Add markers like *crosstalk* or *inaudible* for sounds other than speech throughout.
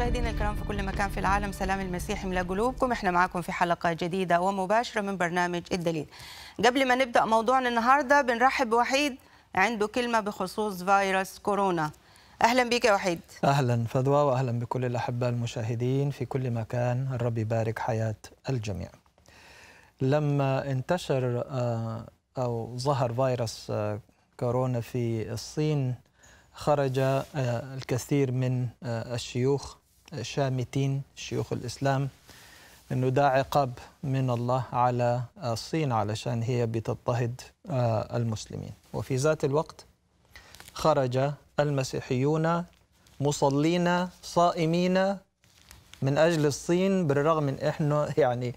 مشاهدينا الكرام في كل مكان في العالم سلام المسيح ملا قلوبكم احنا معاكم في حلقه جديده ومباشره من برنامج الدليل قبل ما نبدا موضوعنا النهارده بنرحب بوحيد عنده كلمه بخصوص فيروس كورونا اهلا بك يا وحيد اهلا فدوى واهلا بكل الاحباء المشاهدين في كل مكان الرب يبارك حياه الجميع لما انتشر آه، او ظهر فيروس آه، كورونا في الصين خرج آه، الكثير من الشيوخ شامتين شيوخ الإسلام أنه ده عقاب من الله على الصين علشان هي بتضطهد آه، المسلمين وفي ذات الوقت خرج المسيحيون مصلين صائمين من أجل الصين بالرغم من إحنا يعني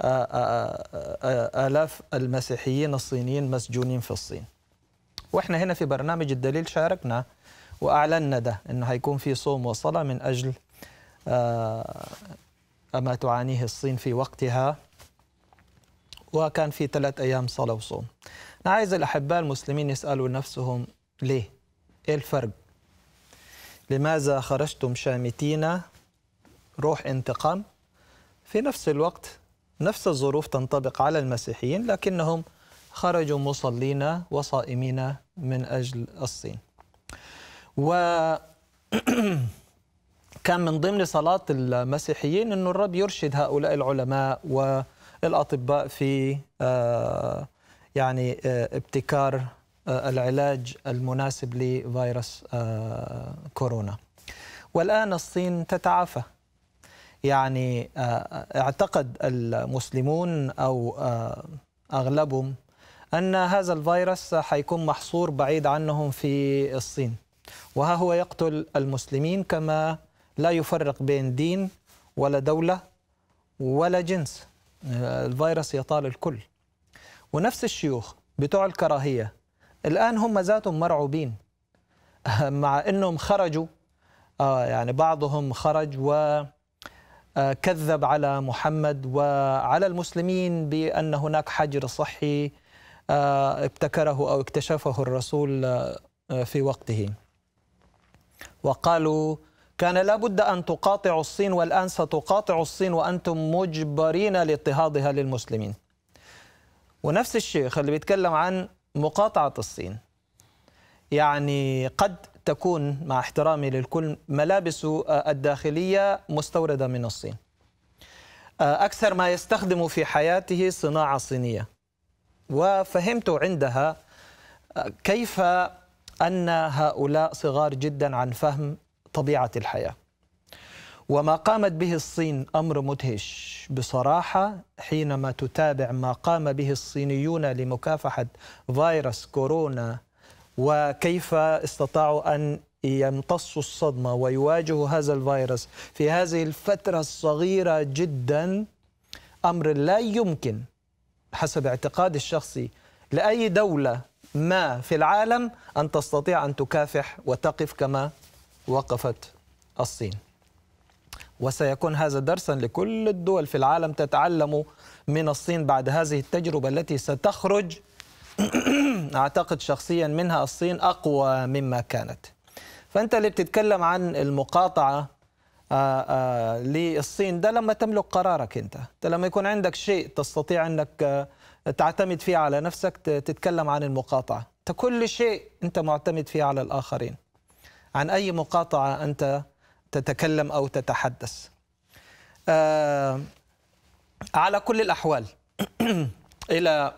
آه، آه، آلاف المسيحيين الصينيين مسجونين في الصين وإحنا هنا في برنامج الدليل شاركنا وأعلنا ده أنه هيكون في صوم وصلاة من أجل آه، أما تعانيه الصين في وقتها وكان في ثلاث أيام صلاة وصوم أنا عايز الأحباء المسلمين يسألوا نفسهم ليه؟ إيه الفرق؟ لماذا خرجتم شامتين روح انتقام؟ في نفس الوقت نفس الظروف تنطبق على المسيحيين لكنهم خرجوا مصلين وصائمين من أجل الصين و *clears throat* أه، كان من ضمن صلاة المسيحيين أنه الرب يرشد هؤلاء العلماء والأطباء في آه، يعني آه، ابتكار آه، العلاج المناسب لفيروس كورونا والآن الصين تتعافى يعني اعتقد المسلمون أو أغلبهم أن هذا الفيروس حيكون محصور بعيد عنهم في الصين وها هو يقتل المسلمين كما لا يفرق بين دين ولا دولة ولا جنس آه، الفيروس يطال الكل ونفس الشيوخ بتوع الكراهية الآن هم ذاتهم مرعوبين *laughs* مع أنهم خرجوا آه، يعني بعضهم خرج و آه، كذب على محمد وعلى المسلمين بأن هناك حجر صحي ابتكره أو اكتشفه الرسول في وقته وقالوا كان لابد أن تقاطع الصين والآن ستقاطع الصين وأنتم مجبرين لاضطهادها للمسلمين ونفس الشيخ اللي بيتكلم عن مقاطعة الصين يعني قد تكون مع احترامي للكل ملابسه الداخلية مستوردة من الصين أكثر ما يستخدم في حياته صناعة صينية وفهمت عندها كيف أن هؤلاء صغار جدا عن فهم طبيعه الحياه. وما قامت به الصين امر مدهش بصراحه حينما تتابع ما قام به الصينيون لمكافحه فيروس كورونا وكيف استطاعوا ان يمتصوا الصدمه ويواجهوا هذا الفيروس في هذه الفتره الصغيره جدا امر لا يمكن حسب اعتقادي الشخصي لاي دوله ما في العالم ان تستطيع ان تكافح وتقف كما وقفت الصين وسيكون هذا درسا لكل الدول في العالم تتعلم من الصين بعد هذه التجربة التي ستخرج *clears throat* أعتقد شخصيا منها الصين أقوى مما كانت فأنت اللي بتتكلم عن المقاطعة آآ آه، آآ آه، للصين ده لما تملك قرارك أنت أنت لما يكون عندك شيء تستطيع أنك آه، تعتمد فيه على نفسك تتكلم عن المقاطعة أنت كل شيء أنت معتمد فيه على الآخرين عن أي مقاطعة أنت تتكلم أو تتحدث آه على كل الأحوال *clears throat* إلى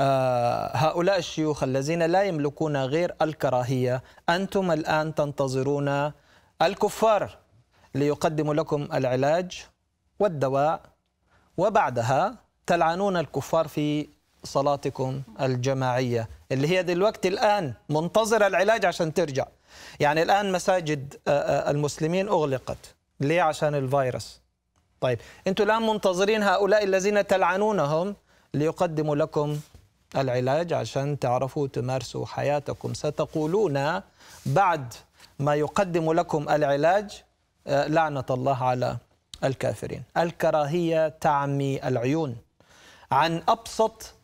آه هؤلاء الشيوخ الذين لا يملكون غير الكراهية أنتم الآن تنتظرون الكفار ليقدموا لكم العلاج والدواء وبعدها تلعنون الكفار في صلاتكم الجماعية اللي هي دلوقتي الآن منتظرة العلاج عشان ترجع يعني الآن مساجد آه، آه، المسلمين أغلقت ليه عشان الفيروس طيب أنتم الآن منتظرين هؤلاء الذين تلعنونهم ليقدموا لكم العلاج عشان تعرفوا تمارسوا حياتكم ستقولون بعد ما يقدم لكم العلاج آه، لعنة الله على الكافرين الكراهية تعمي العيون عن أبسط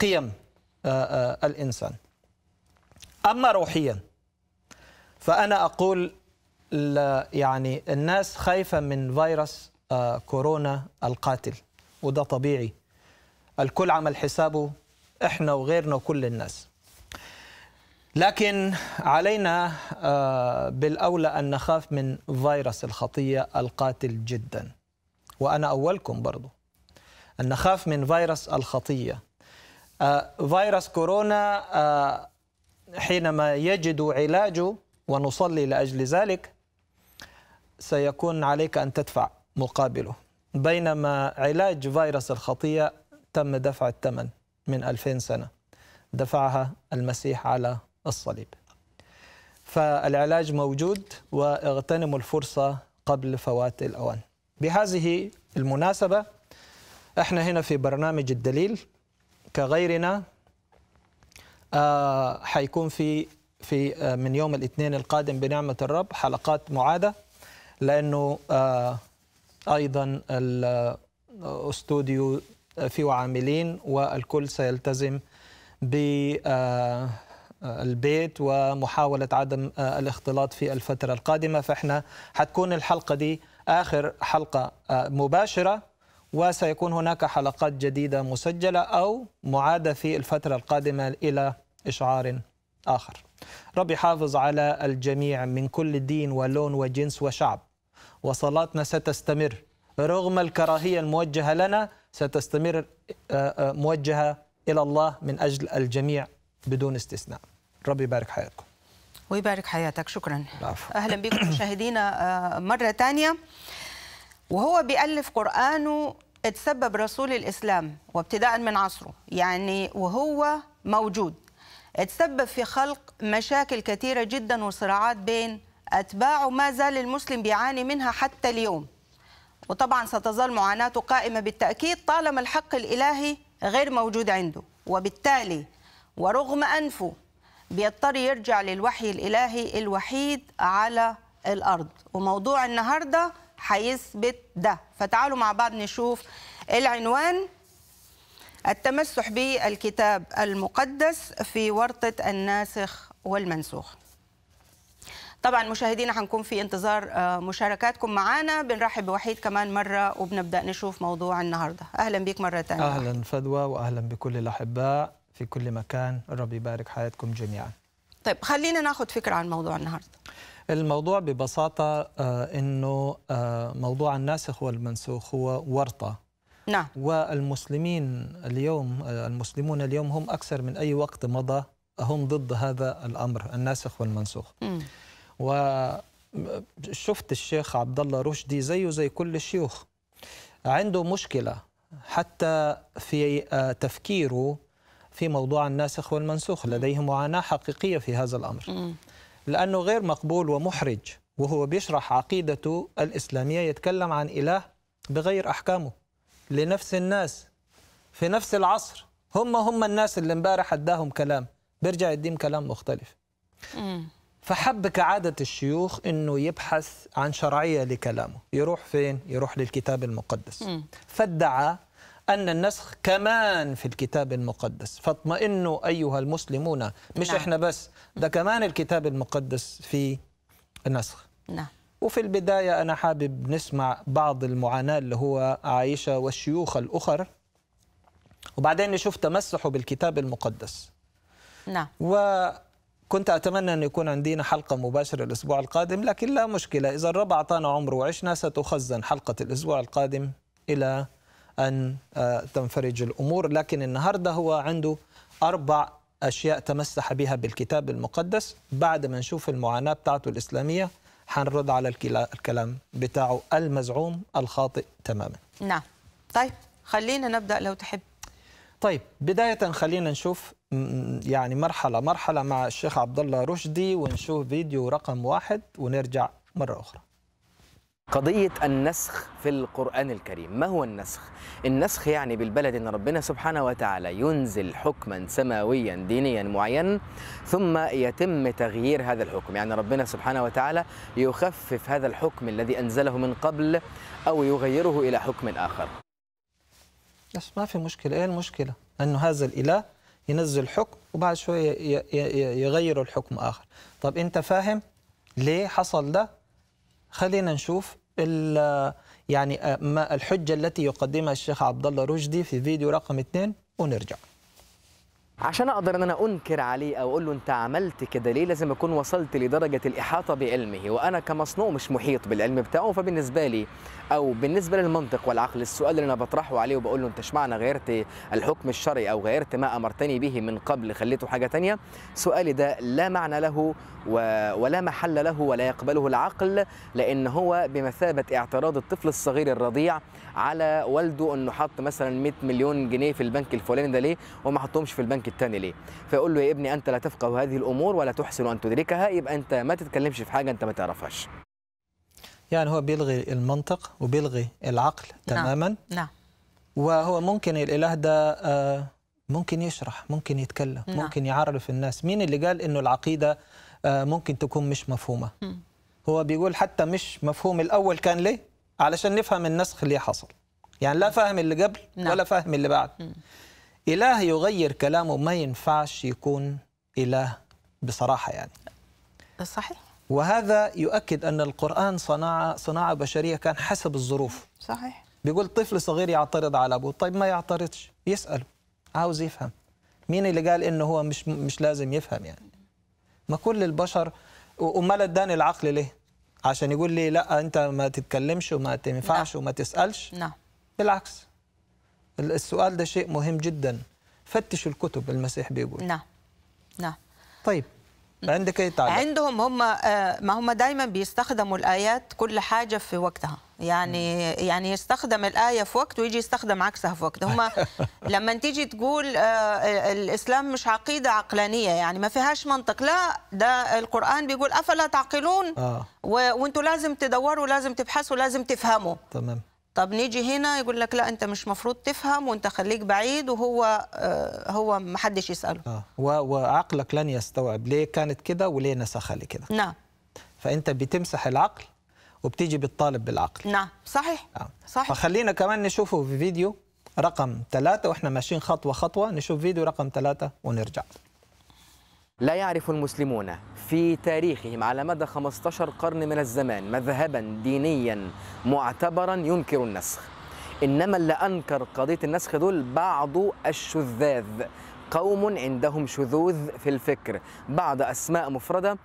قيم الإنسان أما روحياً فأنا أقول يعني الناس خايفة من فيروس آه، كورونا القاتل وده طبيعي الكل عمل حسابه احنا وغيرنا وكل الناس لكن علينا آه، بالاولى ان نخاف من فيروس الخطيه القاتل جدا وانا اولكم برضو ان نخاف من فيروس الخطيه آه، فيروس كورونا حينما يجد علاجه ونصلي لاجل ذلك سيكون عليك ان تدفع مقابله بينما علاج فيروس الخطيه تم دفع الثمن من 2000 سنه دفعها المسيح على الصليب فالعلاج موجود واغتنموا الفرصه قبل فوات الاوان بهذه المناسبه احنا هنا في برنامج الدليل كغيرنا آه حيكون في في آه، من يوم الاثنين القادم بنعمة الرب حلقات معادة لأنه آه، أيضا الاستوديو آه، فيه عاملين والكل سيلتزم بالبيت ومحاولة عدم الاختلاط في الفترة القادمة فإحنا حتكون الحلقة دي آخر حلقة مباشرة وسيكون هناك حلقات جديدة مسجلة أو معادة في الفترة القادمة إلى إشعار آخر رب يحافظ على الجميع من كل دين ولون وجنس وشعب وصلاتنا ستستمر رغم الكراهية الموجهة لنا ستستمر آه، آه، موجهة إلى الله من أجل الجميع بدون استثناء ربي يبارك حياتكم ويبارك حياتك شكرا بعفو. أهلا بكم مشاهدينا آه، مرة ثانية وهو بيألف قرآنه اتسبب رسول الإسلام وابتداء من عصره يعني وهو موجود تسبب في خلق مشاكل كثيرة جدا وصراعات بين أتباعه ما زال المسلم بيعاني منها حتى اليوم وطبعا ستظل معاناته قائمة بالتأكيد طالما الحق الإلهي غير موجود عنده وبالتالي ورغم أنفه بيضطر يرجع للوحي الإلهي الوحيد على الأرض وموضوع النهاردة هيثبت ده فتعالوا مع بعض نشوف العنوان التمسح بالكتاب المقدس في ورطة الناسخ والمنسوخ طبعا مشاهدينا هنكون في انتظار آه، مشاركاتكم معانا بنرحب بوحيد كمان مره وبنبدا نشوف موضوع النهارده اهلا بك مره ثانيه اهلا فدوى واهلا بكل الاحباء في كل مكان الرب يبارك حياتكم جميعا طيب خلينا ناخد فكره عن موضوع النهارده الموضوع ببساطه آه، انه آه، موضوع الناسخ والمنسوخ هو ورطه نعم والمسلمين اليوم المسلمون اليوم هم أكثر من أي وقت مضى هم ضد هذا الأمر الناسخ والمنسوخ م. وشفت الشيخ عبد الله رشدي زيه زي كل الشيوخ عنده مشكلة حتى في تفكيره في موضوع الناسخ والمنسوخ لديه معاناة حقيقية في هذا الأمر لأنه غير مقبول ومحرج وهو بيشرح عقيدته الإسلامية يتكلم عن إله بغير أحكامه لنفس الناس في نفس العصر هم هم الناس اللي امبارح اداهم كلام بيرجع يديهم كلام مختلف فحب كعادة الشيوخ أنه يبحث عن شرعية لكلامه يروح فين؟ يروح للكتاب المقدس فادعى أن النسخ كمان في الكتاب المقدس فاطمئنوا أيها المسلمون مش نعم. إحنا بس ده كمان الكتاب المقدس في النسخ نعم وفي البداية أنا حابب نسمع بعض المعاناة اللي هو عايشة والشيوخ الأخر وبعدين نشوف تمسحه بالكتاب المقدس نعم وكنت أتمنى أن يكون عندنا حلقة مباشرة الأسبوع القادم لكن لا مشكلة إذا الرب أعطانا عمر وعشنا ستخزن حلقة الأسبوع القادم إلى أن آه، تنفرج الأمور لكن النهاردة هو عنده أربع أشياء تمسح بها بالكتاب المقدس بعد ما نشوف المعاناة بتاعته الإسلامية حنرد على الكلام بتاعه المزعوم الخاطئ تماما نعم طيب خلينا نبدأ لو تحب طيب بداية خلينا نشوف يعني مرحلة مرحلة مع الشيخ عبد الله رشدي ونشوف فيديو رقم واحد ونرجع مرة أخرى قضية النسخ في القرآن الكريم ما هو النسخ؟ النسخ يعني بالبلد أن ربنا سبحانه وتعالى ينزل حكما سماويا دينيا معينا ثم يتم تغيير هذا الحكم يعني ربنا سبحانه وتعالى يخفف هذا الحكم الذي أنزله من قبل أو يغيره إلى حكم آخر بس ما في مشكلة إيه المشكلة؟ أنه هذا الإله ينزل حكم وبعد شوية يغير الحكم آخر طب أنت فاهم ليه حصل ده؟ خلينا نشوف يعني آه، ما الحجه التي يقدمها الشيخ عبد الله رشدي في فيديو رقم اثنين ونرجع عشان اقدر ان انا انكر عليه او اقول له انت عملت كده ليه لازم اكون وصلت لدرجه الاحاطه بعلمه وانا كمصنوع مش محيط بالعلم بتاعه فبالنسبه لي او بالنسبه للمنطق والعقل السؤال اللي انا بطرحه عليه وبقول له انت اشمعنى غيرت الحكم الشرعي او غيرت ما امرتني به من قبل خليته حاجه تانية سؤالي ده لا معنى له ولا محل له ولا يقبله العقل لان هو بمثابه اعتراض الطفل الصغير الرضيع على والده انه حط مثلا 100 مليون جنيه في البنك الفلاني ده ليه وما حطهمش في البنك الثاني ليه فيقول له يا ابني انت لا تفقه هذه الامور ولا تحسن ان تدركها يبقى انت ما تتكلمش في حاجه انت ما تعرفهاش يعني هو بيلغي المنطق وبيلغي العقل نعم، تماما نعم, نعم. وهو ممكن الاله ده آه، ممكن يشرح ممكن يتكلم نعم. ممكن يعرف الناس مين اللي قال انه العقيده آه، ممكن تكون مش مفهومه هو بيقول حتى مش مفهوم الاول كان ليه علشان نفهم النسخ اللي حصل يعني لا فاهم اللي قبل نعم. ولا فاهم اللي بعد إله يغير كلامه ما ينفعش يكون إله بصراحة يعني صحيح وهذا يؤكد أن القرآن صناعة, صناعة بشرية كان حسب الظروف صحيح بيقول طفل صغير يعترض على أبوه طيب ما يعترضش يسأل عاوز يفهم مين اللي قال إنه هو مش, مش لازم يفهم يعني ما كل البشر وما اداني العقل ليه عشان يقول لي لا انت ما تتكلمش وما تنفعش وما تسالش نعم بالعكس السؤال ده شيء مهم جدا فتشوا الكتب المسيح بيقول نعم نعم طيب عندك اي تعليق عندهم هم آه، ما هم دايما بيستخدموا الايات كل حاجه في وقتها يعني يعني يستخدم الايه في وقت ويجي يستخدم عكسها في وقت هم *laughs* لما تيجي تقول آه، الاسلام مش عقيده عقلانيه يعني ما فيهاش منطق لا ده القران بيقول افلا تعقلون آه. وانتم لازم تدوروا لازم تبحثوا لازم تفهموا تمام طب نيجي هنا يقول لك لا انت مش مفروض تفهم وانت خليك بعيد وهو آه هو ما حدش يساله آه. وعقلك لن يستوعب ليه كانت كده وليه نسخها لي كده نعم فانت بتمسح العقل وبتيجي بتطالب بالعقل نعم صحيح آه. صحيح فخلينا كمان نشوفه في فيديو رقم ثلاثة واحنا ماشيين خطوة خطوة نشوف فيديو رقم ثلاثة ونرجع لا يعرف المسلمون في تاريخهم على مدى 15 قرن من الزمان مذهبا دينيا معتبرا ينكر النسخ انما اللي انكر قضيه النسخ دول بعض الشذاذ قوم عندهم شذوذ في الفكر بعض اسماء مفرده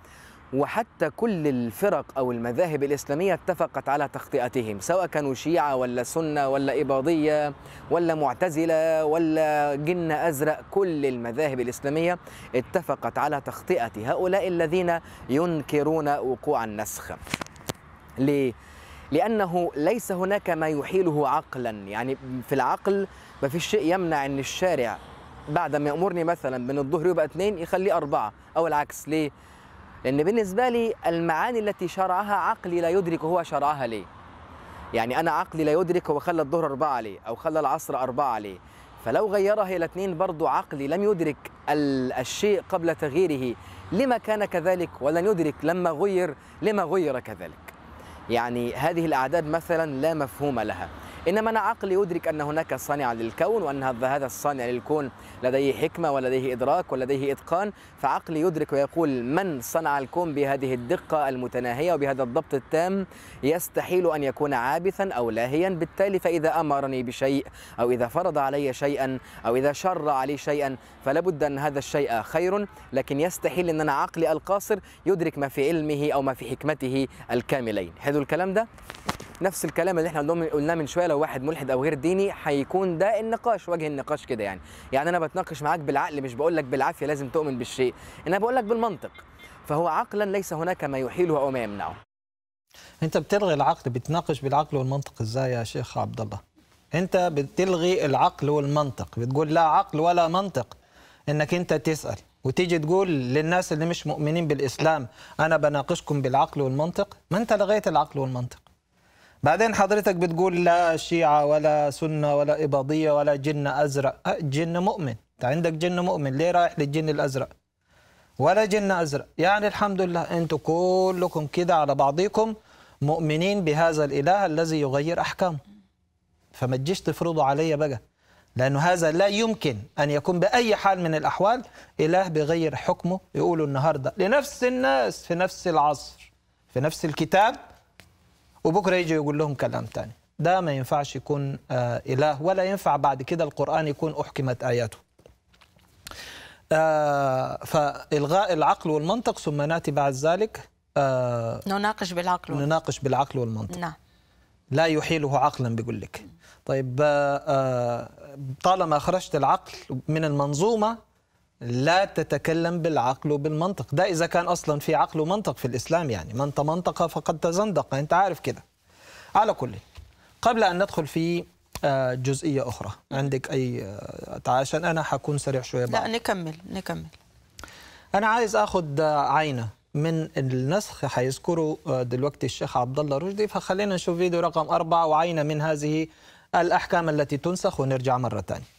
وحتى كل الفرق أو المذاهب الإسلامية اتفقت على تخطئتهم سواء كانوا شيعة ولا سنة ولا إباضية ولا معتزلة ولا جن أزرق كل المذاهب الإسلامية اتفقت على تخطئة هؤلاء الذين ينكرون وقوع النسخ ليه؟ لأنه ليس هناك ما يحيله عقلا يعني في العقل ما فيش شيء يمنع أن الشارع بعد ما يأمرني مثلا من الظهر يبقى اثنين يخليه أربعة أو العكس ليه؟ لأن بالنسبة لي المعاني التي شرعها عقلي لا يدرك هو شرعها ليه يعني أنا عقلي لا يدرك هو خلى الظهر أربعة ليه أو خلى العصر أربعة ليه فلو غيرها إلى اثنين برضه عقلي لم يدرك الشيء قبل تغييره لما كان كذلك ولن يدرك لما غير لما غير كذلك يعني هذه الأعداد مثلا لا مفهوم لها إنما أنا عقلي يدرك أن هناك صانعا للكون وأن هذا الصانع للكون لديه حكمة ولديه إدراك ولديه إتقان فعقلي يدرك ويقول من صنع الكون بهذه الدقة المتناهية وبهذا الضبط التام يستحيل أن يكون عابثا أو لاهيا بالتالي فإذا أمرني بشيء أو إذا فرض علي شيئا أو إذا شرع لي شيئا فلا بد أن هذا الشيء خير لكن يستحيل أن أنا عقلي القاصر يدرك ما في علمه أو ما في حكمته الكاملين حلو الكلام ده نفس الكلام اللي احنا قلناه من شويه لو واحد ملحد او غير ديني هيكون ده النقاش وجه النقاش كده يعني يعني انا بتناقش معاك بالعقل مش بقول لك بالعافيه لازم تؤمن بالشيء انا بقول لك بالمنطق فهو عقلا ليس هناك ما يحيله او ما يمنعه انت بتلغي العقل بتناقش بالعقل والمنطق ازاي يا شيخ عبد الله انت بتلغي العقل والمنطق بتقول لا عقل ولا منطق انك انت تسال وتيجي تقول للناس اللي مش مؤمنين بالاسلام انا بناقشكم بالعقل والمنطق ما انت لغيت العقل والمنطق بعدين حضرتك بتقول لا شيعة ولا سنة ولا إباضية ولا جن أزرق أه، جن مؤمن أنت عندك جن مؤمن ليه رايح للجن الأزرق ولا جن أزرق يعني الحمد لله أنتوا كلكم كده على بعضيكم مؤمنين بهذا الإله الذي يغير أحكامه فما تجيش تفرضوا علي بقى لأنه هذا لا يمكن أن يكون بأي حال من الأحوال إله بغير حكمه يقولوا النهاردة لنفس الناس في نفس العصر في نفس الكتاب وبكره يجي يقول لهم كلام ثاني ده ما ينفعش يكون آه، اله ولا ينفع بعد كده القران يكون احكمت اياته آه، فالغاء العقل والمنطق ثم ناتي بعد ذلك آه، نناقش بالعقل نناقش بالعقل والمنطق نعم لا يحيله عقلا بيقول لك طيب طالما خرجت العقل من المنظومه لا تتكلم بالعقل وبالمنطق ده إذا كان أصلا في عقل ومنطق في الإسلام يعني من تمنطق فقد تزندق أنت عارف كده على كل قبل أن ندخل في آه، جزئية أخرى عندك أي آه، عشان أنا حكون سريع شوية بعد. لا نكمل نكمل أنا عايز أخذ آه، عينة من النسخ حيذكره دلوقتي الشيخ عبد الله رشدي فخلينا نشوف فيديو رقم أربعة وعينة من هذه الأحكام التي تنسخ ونرجع مرة ثانية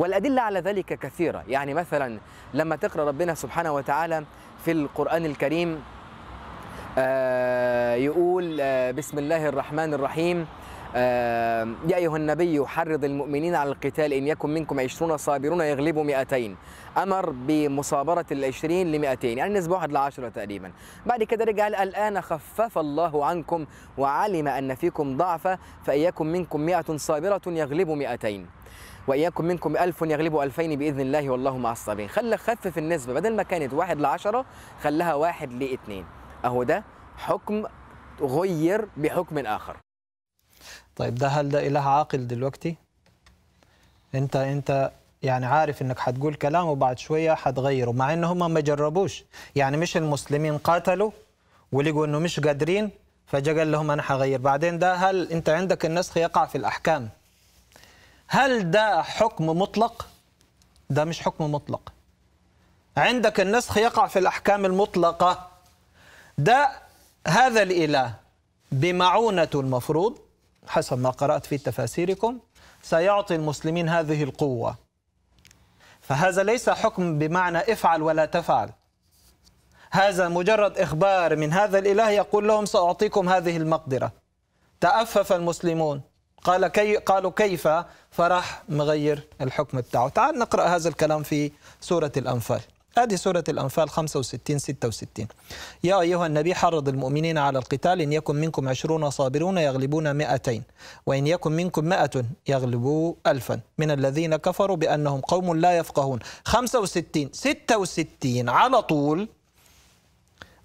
والأدلة على ذلك كثيرة يعني مثلا لما تقرأ ربنا سبحانه وتعالى في القرآن الكريم آه، يقول آه، بسم الله الرحمن الرحيم آه، يا أيها النبي حرض المؤمنين على القتال إن يكن منكم عشرون صابرون يغلبوا 200 أمر بمصابرة العشرين لمئتين يعني نسبة واحد لعشرة تقريبا بعد كده رجع قال الآن خفف الله عنكم وعلم أن فيكم ضعفا فإن يكن منكم مئة صابرة يغلبوا 200 واياكم منكم ألف يغلبوا ألفين باذن الله والله مع الصابرين خلى خفف النسبه بدل ما كانت واحد ل خلها خلاها 1 ل اهو ده حكم غير بحكم اخر طيب ده هل ده اله عاقل دلوقتي انت انت يعني عارف انك حتقول كلام وبعد شويه حتغيره مع ان هم ما جربوش يعني مش المسلمين قاتلوا ولقوا انه مش قادرين فجا قال لهم انا حغير بعدين ده هل انت عندك النسخ يقع في الاحكام هل ده حكم مطلق؟ ده مش حكم مطلق عندك النسخ يقع في الأحكام المطلقة ده هذا الإله بمعونة المفروض حسب ما قرأت في تفاسيركم سيعطي المسلمين هذه القوة فهذا ليس حكم بمعنى افعل ولا تفعل هذا مجرد إخبار من هذا الإله يقول لهم سأعطيكم هذه المقدرة تأفف المسلمون قال كي قالوا كيف فراح مغير الحكم بتاعه تعال نقرأ هذا الكلام في سورة الأنفال هذه سورة الأنفال 65 66 يا أيها النبي حرض المؤمنين على القتال إن يكن منكم عشرون صابرون يغلبون مائتين وإن يكن منكم مائة يغلبوا ألفا من الذين كفروا بأنهم قوم لا يفقهون 65 66 على طول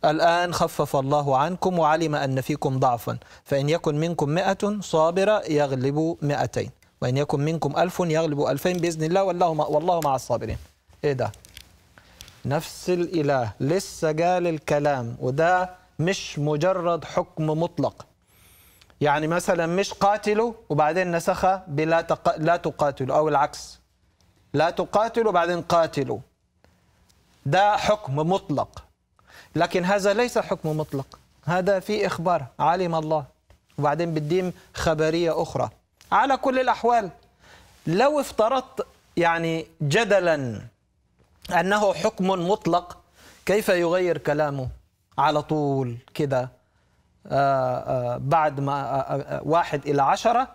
الآن خفف الله عنكم وعلم أن فيكم ضعفا فإن يكن منكم مئة صابرة يغلب مئتين وإن يكن منكم ألف يغلب ألفين بإذن الله والله مع, والله مع الصابرين إيه ده نفس الإله لسه قال الكلام وده مش مجرد حكم مطلق يعني مثلا مش قاتلوا وبعدين نسخة بلا تق... لا تقاتلوا أو العكس لا تقاتلوا وبعدين قاتلوا ده حكم مطلق لكن هذا ليس حكم مطلق هذا في إخبار علم الله وبعدين بتديم خبرية أخرى على كل الأحوال لو افترضت يعني جدلا أنه حكم مطلق كيف يغير كلامه على طول كده آه، آه، بعد ما آه، واحد إلى عشرة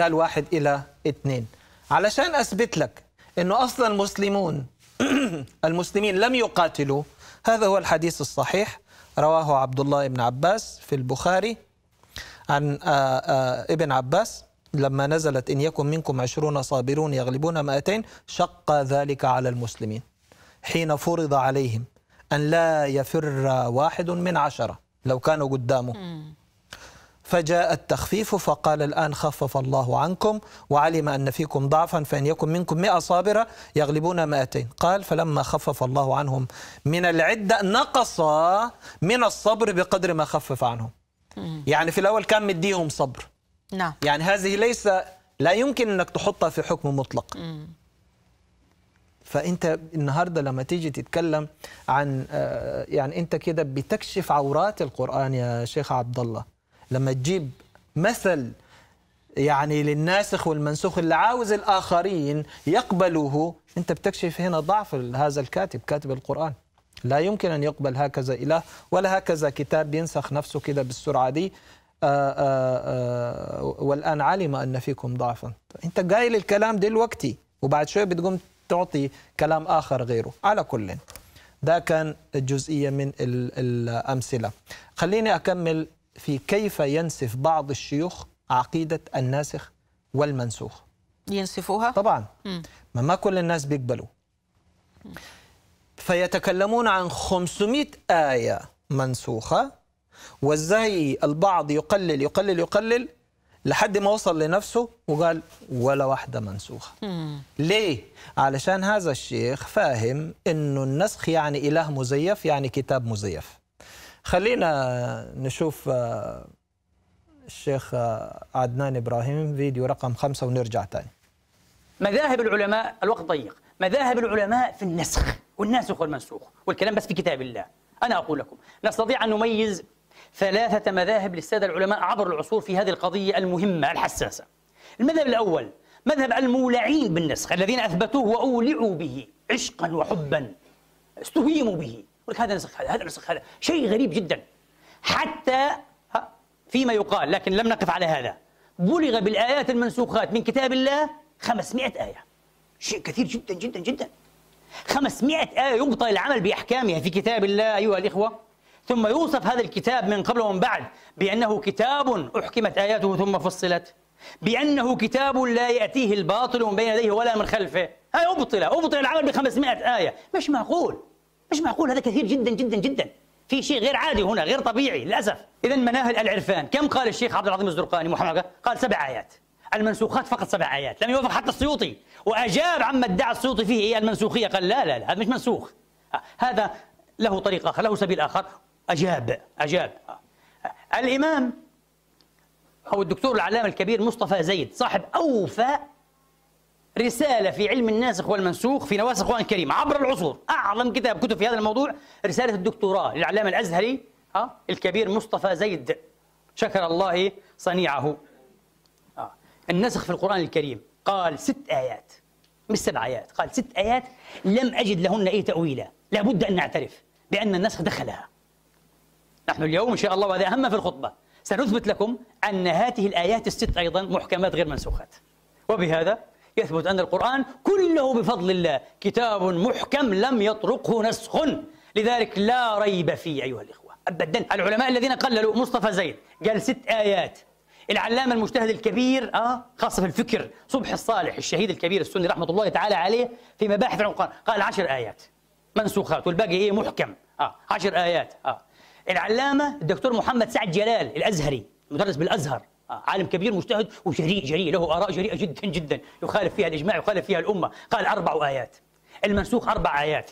قال واحد إلى اثنين علشان أثبت لك أنه أصلا المسلمون *clears throat* المسلمين لم يقاتلوا هذا هو الحديث الصحيح رواه عبد الله بن عباس في البخاري عن آه، آه، ابن عباس لما نزلت إن يكن منكم عشرون صابرون يغلبون مائتين شق ذلك على المسلمين حين فرض عليهم أن لا يفر واحد من عشرة لو كانوا قدامه فجاء التخفيف فقال الآن خفف الله عنكم وعلم أن فيكم ضعفا فإن يكن منكم مئة صابرة يغلبون مائتين قال فلما خفف الله عنهم من العدة نقص من الصبر بقدر ما خفف عنهم يعني في الأول كان مديهم صبر نعم. يعني هذه ليس لا يمكن أنك تحطها في حكم مطلق فانت النهارده لما تيجي تتكلم عن آه، يعني انت كده بتكشف عورات القران يا شيخ عبد الله لما تجيب مثل يعني للناسخ والمنسوخ اللي عاوز الآخرين يقبلوه أنت بتكشف هنا ضعف هذا الكاتب كاتب القرآن لا يمكن أن يقبل هكذا إله ولا هكذا كتاب ينسخ نفسه كده بالسرعة دي آآ آه، آآ آه، آه، والآن علم أن فيكم ضعفا أنت قايل الكلام دلوقتي وبعد شوية بتقوم تعطي كلام آخر غيره على كل ده كان جزئية من الأمثلة خليني أكمل في كيف ينسف بعض الشيوخ عقيدة الناسخ والمنسوخ ينسفوها؟ طبعا ما, ما كل الناس بيقبلوا فيتكلمون عن 500 آية منسوخة وازاي البعض يقلل يقلل يقلل لحد ما وصل لنفسه وقال ولا واحدة منسوخة ليه؟ علشان هذا الشيخ فاهم أنه النسخ يعني إله مزيف يعني كتاب مزيف خلينا نشوف آه، الشيخ آه، عدنان إبراهيم فيديو رقم خمسة ونرجع تاني مذاهب العلماء الوقت ضيق مذاهب العلماء في النسخ والناسخ والمنسوخ والكلام بس في كتاب الله أنا أقول لكم نستطيع أن نميز ثلاثة مذاهب للسادة العلماء عبر العصور في هذه القضية المهمة الحساسة المذهب الأول مذهب المولعين بالنسخ الذين أثبتوه وأولعوا به عشقا وحبا استهيموا به يقول هذا نسخ هذا هذا نسخ هذا شيء غريب جدا حتى فيما يقال لكن لم نقف على هذا بلغ بالآيات المنسوخات من كتاب الله 500 آية شيء كثير جدا جدا جدا 500 آية يبطل العمل بأحكامها في كتاب الله أيها الإخوة ثم يوصف هذا الكتاب من قبل ومن بعد بأنه كتاب أحكمت آياته ثم فصلت بأنه كتاب لا يأتيه الباطل من بين يديه ولا من خلفه هاي أبطل أبطل العمل ب 500 آية مش معقول مش معقول هذا كثير جدا جدا جدا في شيء غير عادي هنا غير طبيعي للاسف اذا مناهل العرفان كم قال الشيخ عبد العظيم الزرقاني محمد قال سبع ايات المنسوخات فقط سبع ايات لم يوافق حتى السيوطي واجاب عما ادعى السيوطي فيه هي المنسوخيه قال لا لا لا هذا مش منسوخ هذا له طريق اخر له سبيل اخر اجاب اجاب الامام او الدكتور العلامه الكبير مصطفى زيد صاحب اوفى رسالة في علم الناسخ والمنسوخ في نواسخ القرآن الكريم عبر العصور أعظم كتاب كتب في هذا الموضوع رسالة الدكتوراه للعلامة الأزهري ها الكبير مصطفى زيد شكر الله صنيعه آه. النسخ في القرآن الكريم قال ست آيات مش سبع آيات قال ست آيات لم أجد لهن أي تأويلا لابد أن نعترف بأن النسخ دخلها نحن اليوم إن شاء الله وهذا أهم في الخطبة سنثبت لكم أن هذه الآيات الست أيضا محكمات غير منسوخات وبهذا يثبت أن القرآن كله بفضل الله كتاب محكم لم يطرقه نسخ لذلك لا ريب فيه أيها الإخوة أبدا العلماء الذين قللوا مصطفى زيد قال ست آيات العلامة المجتهد الكبير آه خاصة في الفكر صبح الصالح الشهيد الكبير السني رحمة الله تعالى عليه في مباحث عن القرآن قال عشر آيات منسوخات والباقي إيه محكم آه عشر آيات آه العلامة الدكتور محمد سعد جلال الأزهري مدرس بالأزهر عالم كبير مجتهد وجريء جريء له آراء جريئة جدا جدا يخالف فيها الإجماع يخالف فيها الأمة قال أربع آيات المنسوخ أربع آيات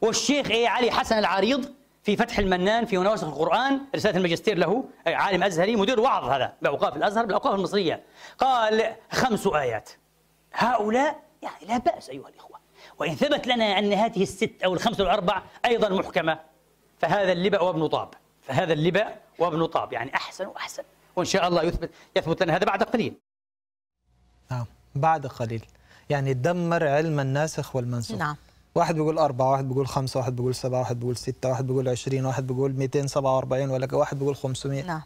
والشيخ إيه علي حسن العريض في فتح المنان في نواسخ القرآن رسالة الماجستير له عالم أزهري مدير وعظ هذا بأوقاف الأزهر بالأوقاف المصرية قال خمس آيات هؤلاء يعني لا بأس أيها الإخوة وإن ثبت لنا أن هذه الست أو الخمس والأربع أيضا محكمة فهذا اللبأ وابن طاب فهذا اللبأ وابن طاب يعني أحسن وأحسن وان شاء الله يثبت يثبت لنا هذا بعد قليل نعم بعد قليل يعني تدمر علم الناسخ والمنسوخ نعم واحد بيقول أربعة واحد بيقول خمسة واحد بيقول سبعة واحد بيقول ستة واحد بيقول عشرين واحد بيقول 247 ولا واحد بيقول 500 نعم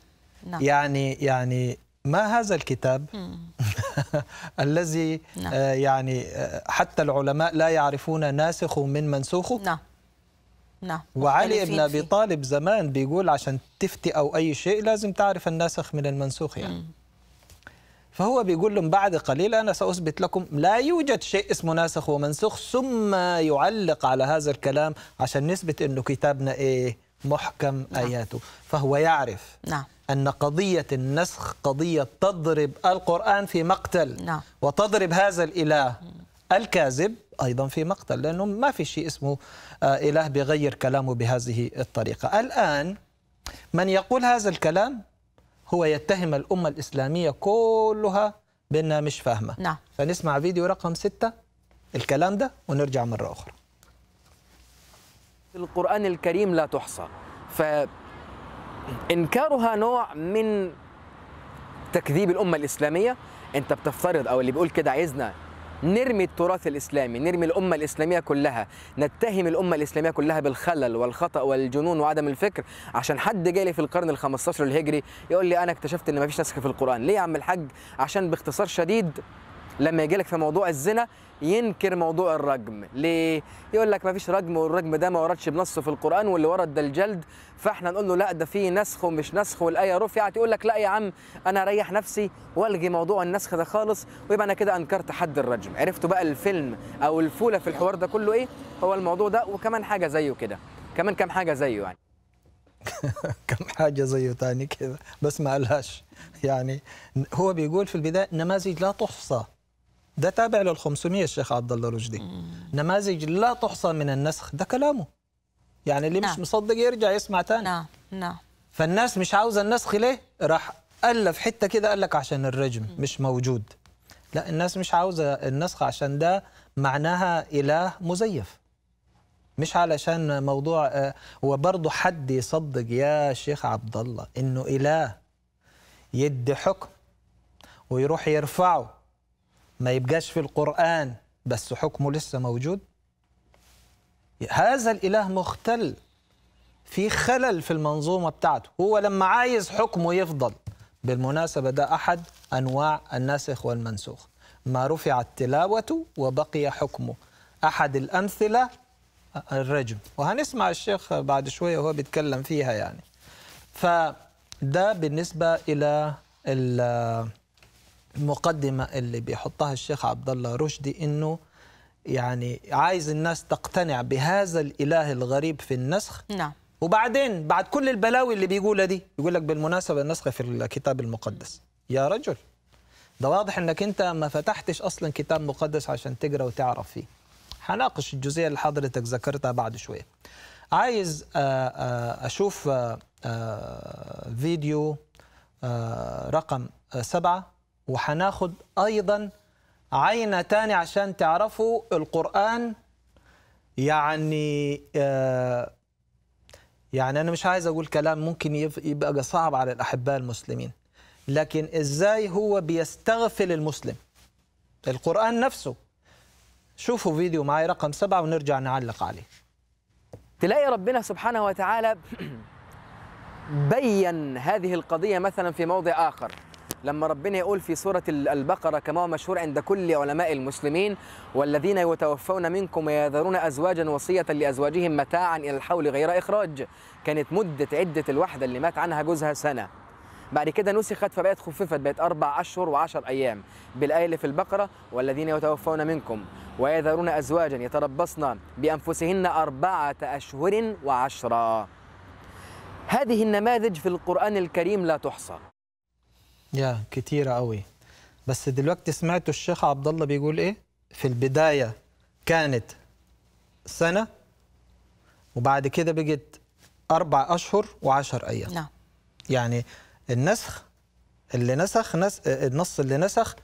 نعم يعني يعني ما هذا الكتاب *laughs* الذي نعم. آه، يعني آه، حتى العلماء لا يعرفون ناسخه من منسوخه نعم نعم وعلي بن ابي طالب زمان بيقول عشان تفتي او اي شيء لازم تعرف الناسخ من المنسوخ يعني فهو بيقول لهم بعد قليل انا ساثبت لكم لا يوجد شيء اسمه ناسخ ومنسوخ ثم يعلق على هذا الكلام عشان نثبت انه كتابنا ايه محكم نعم. اياته فهو يعرف نعم. ان قضيه النسخ قضيه تضرب القران في مقتل نعم. وتضرب هذا الاله الكاذب أيضا في مقتل لأنه ما في شيء اسمه آه، إله بغير كلامه بهذه الطريقة الآن من يقول هذا الكلام هو يتهم الأمة الإسلامية كلها بأنها مش فاهمة نعم. فنسمع فيديو رقم ستة الكلام ده ونرجع مرة أخرى القرآن الكريم لا تحصى فإنكارها نوع من تكذيب الأمة الإسلامية أنت بتفترض أو اللي بيقول كده عايزنا نرمي التراث الاسلامي نرمي الامه الاسلاميه كلها نتهم الامه الاسلاميه كلها بالخلل والخطا والجنون وعدم الفكر عشان حد جالي في القرن ال15 الهجري يقول لي انا اكتشفت ان مفيش نسخ في القران ليه يا عم الحاج عشان باختصار شديد لما يجيلك في موضوع الزنا ينكر موضوع الرجم ليه يقول لك ما فيش رجم والرجم ده ما وردش بنص في القران واللي ورد ده الجلد فاحنا نقول له لا ده في نسخ ومش نسخ والايه رفعت يقول لك لا يا عم انا اريح نفسي والغي موضوع النسخ ده خالص ويبقى انا كده انكرت حد الرجم عرفتوا بقى الفيلم او الفوله في الحوار ده كله ايه هو الموضوع ده وكمان حاجه زيه كده كمان كم حاجه زيه يعني *laughs* كم حاجة زيه تاني كذا بس ما قالهاش يعني هو بيقول في البداية نماذج لا تحصى ده تابع لل 500 الشيخ عبد الله رشدي نماذج لا تحصى من النسخ ده كلامه يعني اللي نعم. مش مصدق يرجع يسمع تاني نعم نعم فالناس مش عاوزه النسخ ليه راح الف حته كده قال لك عشان الرجم مش موجود لا الناس مش عاوزه النسخ عشان ده معناها اله مزيف مش علشان موضوع هو آه، برضه حد يصدق يا شيخ عبد الله انه اله يدي حكم ويروح يرفعه ما يبقاش في القرآن بس حكمه لسه موجود هذا الإله مختل في خلل في المنظومة بتاعته هو لما عايز حكمه يفضل بالمناسبة ده أحد أنواع الناسخ والمنسوخ ما رفعت تلاوته وبقي حكمه أحد الأمثلة الرجم وهنسمع الشيخ بعد شوية وهو بيتكلم فيها يعني فده بالنسبة إلى المقدمه اللي بيحطها الشيخ عبد الله رشدي انه يعني عايز الناس تقتنع بهذا الاله الغريب في النسخ نعم وبعدين بعد كل البلاوي اللي بيقولها دي يقول لك بالمناسبه النسخ في الكتاب المقدس يا رجل ده واضح انك انت ما فتحتش اصلا كتاب مقدس عشان تقرا وتعرف فيه حناقش الجزئيه اللي حضرتك ذكرتها بعد شويه عايز آه، آه، اشوف آه، فيديو رقم سبعة وحناخد ايضا عينه تاني عشان تعرفوا القران يعني آه، يعني انا مش عايز اقول كلام ممكن يبقى صعب على الاحباء المسلمين لكن ازاي هو بيستغفل المسلم القران نفسه شوفوا فيديو معي رقم سبعة ونرجع نعلق عليه تلاقي ربنا سبحانه وتعالى *clears throat* بين هذه القضية مثلا في موضع آخر لما ربنا يقول في سورة البقرة كما هو مشهور عند كل علماء المسلمين والذين يتوفون منكم ويذرون أزواجا وصية لأزواجهم متاعا إلى الحول غير إخراج كانت مدة عدة الوحدة اللي مات عنها جوزها سنة بعد كده نسخت فبقت خففت بقت أربع أشهر وعشر أيام بالآية اللي في البقرة والذين يتوفون منكم ويذرون أزواجا يتربصن بأنفسهن أربعة أشهر وعشرة هذه النماذج في القرآن الكريم لا تحصى يا كتيرة قوي بس دلوقتي سمعتوا الشيخ عبد الله بيقول ايه في البداية كانت سنة وبعد كده بقت أربع أشهر وعشر أيام نعم يعني النسخ اللي نسخ نس... النص اللي نسخ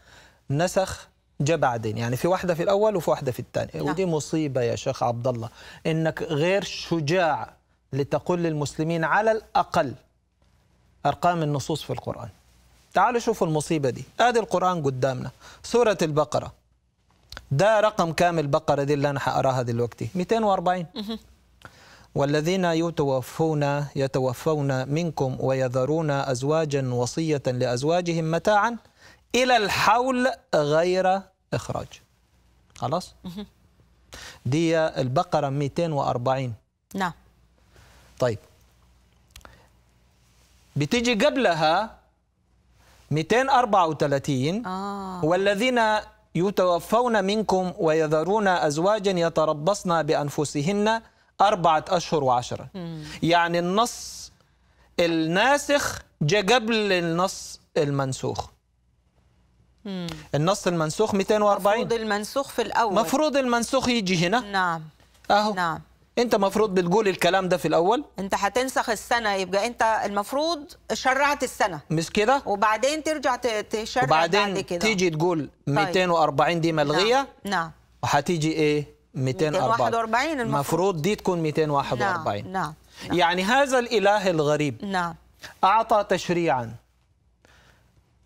نسخ جاء بعدين يعني في واحدة في الأول وفي واحدة في الثاني نعم. ودي مصيبة يا شيخ عبد الله إنك غير شجاع لتقول للمسلمين على الأقل أرقام النصوص في القرآن تعالوا شوفوا المصيبة دي آدي القرآن قدامنا سورة البقرة ده رقم كامل البقرة دي اللي أنا حقراها دلوقتي 240 والذين يتوفون يتوفون منكم ويذرون أزواجا وصية لأزواجهم متاعا إلى الحول غير إخراج خلاص دي البقرة 240 نعم طيب بتيجي قبلها 234 آه. والذين يتوفون منكم ويذرون أزواجا يتربصن بأنفسهن أربعة أشهر وعشرة مم. يعني النص الناسخ جاء قبل النص المنسوخ مم. النص المنسوخ 240 مفروض المنسوخ في الأول مفروض المنسوخ يجي هنا نعم أهو نعم انت مفروض بتقول الكلام ده في الاول انت هتنسخ السنه يبقى انت المفروض شرعت السنه مش كده وبعدين ترجع تشرع وبعدين بعد كده تيجي تقول 240 طيب. دي ملغيه نعم, نعم. وهتيجي ايه 241 المفروض دي تكون 241 نعم. نعم يعني هذا الاله الغريب نعم اعطى تشريعا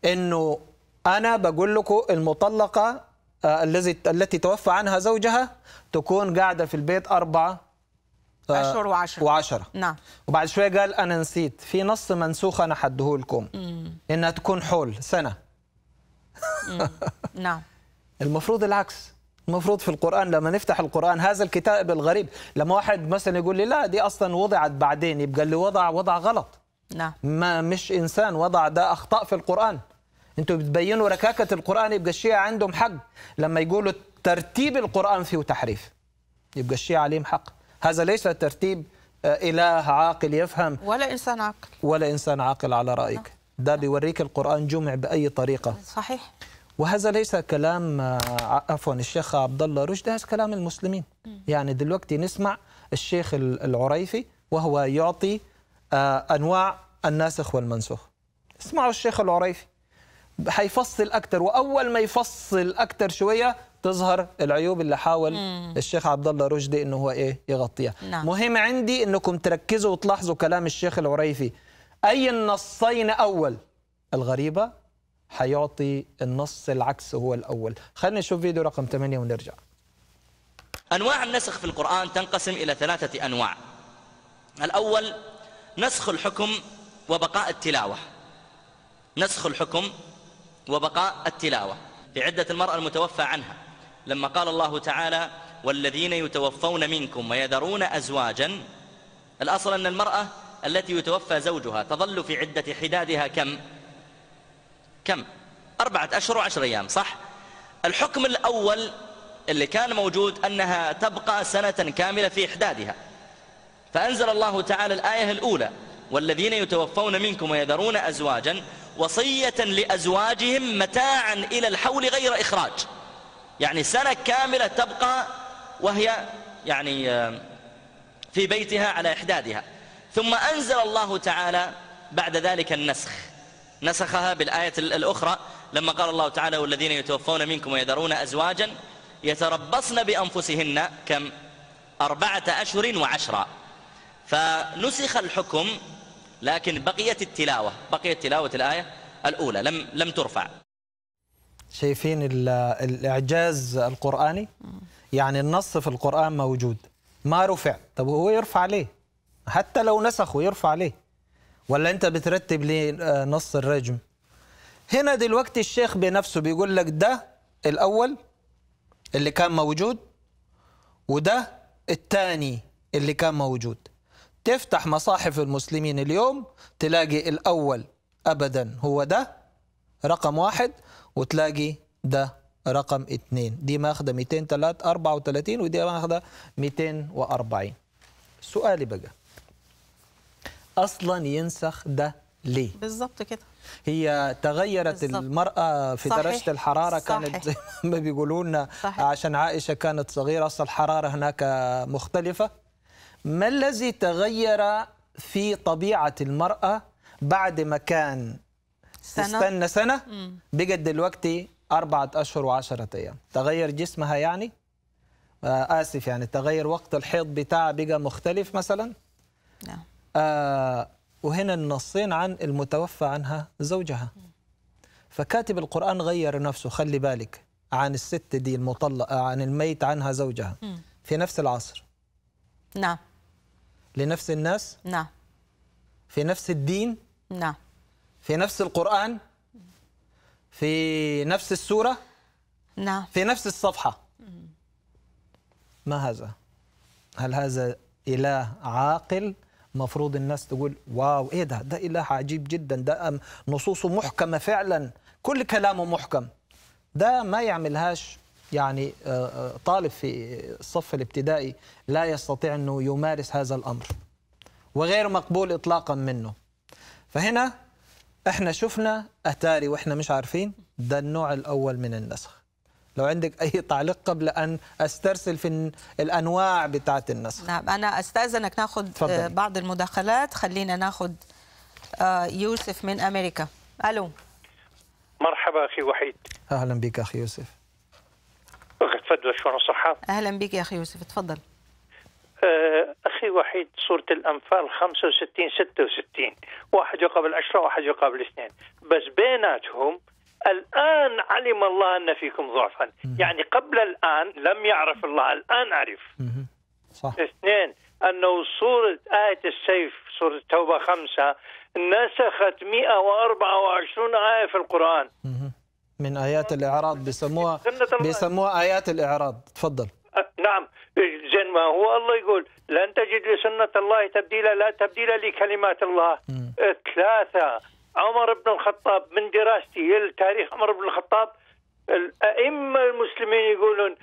انه انا بقول لكم المطلقه آه، التي توفى عنها زوجها تكون قاعده في البيت اربعه ف... اشهر وعشرة وعشرة نعم وبعد شويه قال انا نسيت في نص منسوخ انا حده لكم انها تكون حول سنه نعم *laughs* المفروض العكس المفروض في القرآن لما نفتح القرآن هذا الكتاب الغريب لما واحد مثلا يقول لي لا دي أصلا وضعت بعدين يبقى اللي وضع وضع غلط نعم ما مش إنسان وضع ده أخطاء في القرآن أنتوا بتبينوا ركاكة القرآن يبقى الشيعة عندهم حق لما يقولوا ترتيب القرآن فيه تحريف يبقى الشيعة عليهم حق هذا ليس ترتيب آه، إله عاقل يفهم ولا إنسان عاقل ولا إنسان عاقل على رأيك نعم. ده بيوريك القرآن جمع بأي طريقة صحيح وهذا ليس كلام آه، عفوا الشيخ عبد الله رشد هذا كلام المسلمين يعني دلوقتي نسمع الشيخ العريفي وهو يعطي آه، أنواع الناسخ والمنسوخ اسمعوا الشيخ العريفي هيفصل أكثر وأول ما يفصل أكثر شوية تظهر العيوب اللي حاول مم. الشيخ عبد الله رشدي انه هو ايه يغطيها نعم. مهم عندي انكم تركزوا وتلاحظوا كلام الشيخ العريفي اي النصين اول الغريبه حيعطي النص العكس هو الاول خلينا نشوف فيديو رقم 8 ونرجع انواع النسخ في القران تنقسم الى ثلاثه انواع الاول نسخ الحكم وبقاء التلاوه نسخ الحكم وبقاء التلاوه لعده المراه المتوفى عنها لما قال الله تعالى والذين يتوفون منكم ويذرون أزواجا الأصل أن المرأة التي يتوفى زوجها تظل في عدة حدادها كم كم أربعة أشهر وعشر أيام صح الحكم الأول اللي كان موجود أنها تبقى سنة كاملة في إحدادها فأنزل الله تعالى الآية الأولى والذين يتوفون منكم ويذرون أزواجا وصية لأزواجهم متاعا إلى الحول غير إخراج يعني سنة كاملة تبقى وهي يعني آه، في بيتها على إحدادها ثم أنزل الله تعالى بعد ذلك النسخ نسخها بالآية الأخرى لما قال الله تعالى والذين يتوفون منكم ويذرون أزواجا يتربصن بأنفسهن كم أربعة أشهر وعشرة فنسخ الحكم لكن بقيت التلاوة بقيت تلاوة الآية الأولى لم, لم ترفع شايفين الإعجاز القرآني يعني النص في القرآن موجود ما رفع طب هو يرفع ليه حتى لو نسخه يرفع ليه ولا أنت بترتب ليه آه، نص الرجم هنا دلوقتي الشيخ بنفسه بيقول لك ده الأول اللي كان موجود وده الثاني اللي كان موجود تفتح مصاحف المسلمين اليوم تلاقي الأول أبدا هو ده رقم واحد وتلاقي ده رقم 2 دي ماخده 234 ودي ماخده 240 سؤالي بقى اصلا ينسخ ده ليه بالظبط كده هي تغيرت بالزبط. المرأة في صحيح. درجة الحرارة صحيح. كانت *laughs* زي ما بيقولوا لنا عشان عائشة كانت صغيرة أصل الحرارة هناك مختلفة ما الذي تغير في طبيعة المرأة بعد ما كان سنة. استنى سنة بقت دلوقتي أربعة أشهر وعشرة أيام تغير جسمها يعني آه آسف يعني تغير وقت الحيض بتاعها بقى مختلف مثلا نعم آه وهنا النصين عن المتوفى عنها زوجها فكاتب القرآن غير نفسه خلي بالك عن الست دي المطلقة عن الميت عنها زوجها م. في نفس العصر نعم لنفس الناس نعم في نفس الدين نعم في نفس القرآن في نفس السورة نعم في نفس الصفحة ما هذا هل هذا إله عاقل مفروض الناس تقول واو إيه ده ده إله عجيب جدا ده نصوصه محكمة فعلا كل كلامه محكم ده ما يعملهاش يعني آه، آه، طالب في الصف الابتدائي لا يستطيع أنه يمارس هذا الأمر وغير مقبول إطلاقا منه فهنا احنا شفنا اتاري واحنا مش عارفين ده النوع الاول من النسخ لو عندك اي تعليق قبل ان استرسل في الانواع بتاعه النسخ نعم انا استاذنك ناخذ آه، بعض المداخلات خلينا ناخذ آه، يوسف من امريكا الو مرحبا اخي وحيد اهلا بك اخي يوسف تفضل شلون الصحه اهلا بك يا اخي يوسف تفضل آه، أخي وحيد سورة الأنفال 65 66 واحد يقابل عشرة واحد يقابل اثنين بس بيناتهم الآن علم الله أن فيكم ضعفا يعني قبل الآن لم يعرف الله الآن عرف صح. اثنين أنه سورة آية السيف سورة التوبة خمسة نسخت 124 آية في القرآن من آيات الإعراض بيسموها بيسموها آيات الإعراض تفضل أه، نعم زين ما هو الله يقول لن تجد لسنة الله تبديلا لا تبديلا لكلمات الله ثلاثة عمر بن الخطاب من دراستي التاريخ عمر بن الخطاب الأئمة المسلمين يقولون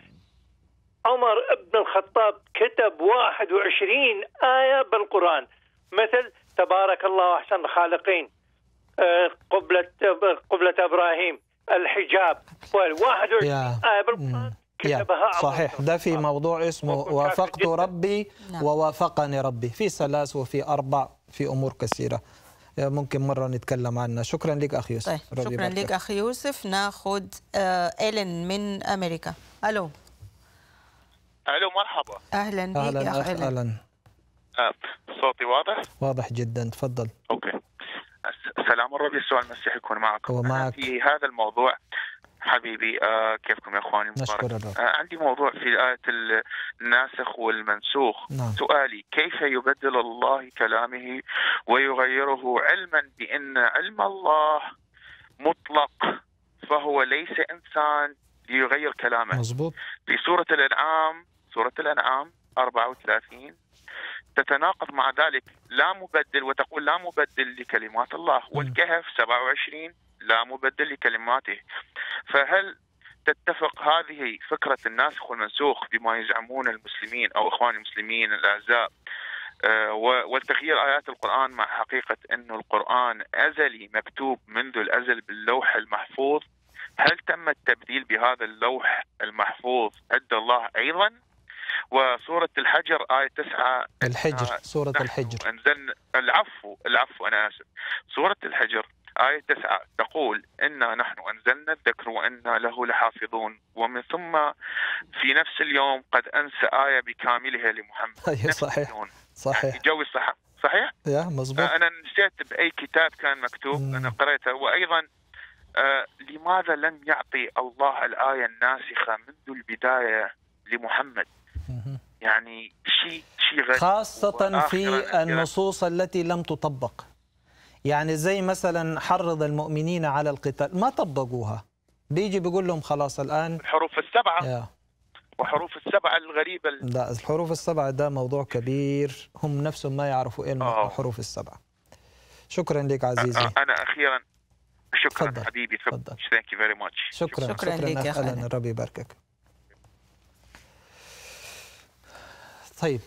عمر بن الخطاب كتب 21 آية بالقرآن مثل تبارك الله أحسن الخالقين آه، قبلة قبلة إبراهيم الحجاب 21 آية بالقرآن كتبها صحيح ده في موضوع اسمه وافقت ربي نعم. ووافقني ربي في ثلاث وفي أربع في أمور كثيرة آه، ممكن مرة نتكلم عنها شكرا لك أخي يوسف طيب. شكرا لك أخي يوسف ناخذ آه، إيلين من أمريكا ألو ألو مرحبا أهلا بك أهلا أخ أهلا آه، صوتي واضح؟ واضح جدا تفضل أوكي سلام الرب يسوع المسيح يكون معكم ومعك. في هذا الموضوع حبيبي آه كيفكم يا اخواني المبارك آه عندي موضوع في آية الناسخ والمنسوخ نعم. سؤالي كيف يبدل الله كلامه ويغيره علما بأن علم الله مطلق فهو ليس إنسان ليغير كلامه مزبوط. في سورة الأنعام سورة الأنعام 34 تتناقض مع ذلك لا مبدل وتقول لا مبدل لكلمات الله نعم. والكهف 27 لا مبدل لكلماته فهل تتفق هذه فكرة الناسخ والمنسوخ بما يزعمون المسلمين أو إخوان المسلمين الأعزاء آه، والتغيير آيات القرآن مع حقيقة أن القرآن أزلي مكتوب منذ الأزل باللوح المحفوظ هل تم التبديل بهذا اللوح المحفوظ عند الله أيضا وسورة الحجر آية 9 الحجر آه، سورة الحجر أنزلنا العفو العفو أنا آسف سورة الحجر آية تسعة تقول إنا نحن أنزلنا الذكر وإنا له لحافظون ومن ثم في نفس اليوم قد أنسى آية بكاملها لمحمد أيوة، صحيح صحيح يعني صح صحيح؟ يا مزبوط أنا نسيت بأي كتاب كان مكتوب مم. أنا قرأته وأيضا آه لماذا لم يعطي الله الآية الناسخة منذ البداية لمحمد؟ مم. يعني شيء شيء غريب خاصة في النصوص التي لم تطبق يعني زي مثلا حرض المؤمنين على القتال ما طبقوها بيجي بيقول لهم خلاص الان الحروف السبعه يا. وحروف السبعه الغريبه لا الحروف السبعه ده موضوع كبير هم نفسهم ما يعرفوا ايه الحروف السبعه شكرا لك عزيزي انا اخيرا شكرا فضل. حبيبي تفضل ثانك يو فيري ماتش شكرا شكرا, شكرا, شكرا لك يا خالد ربي يباركك طيب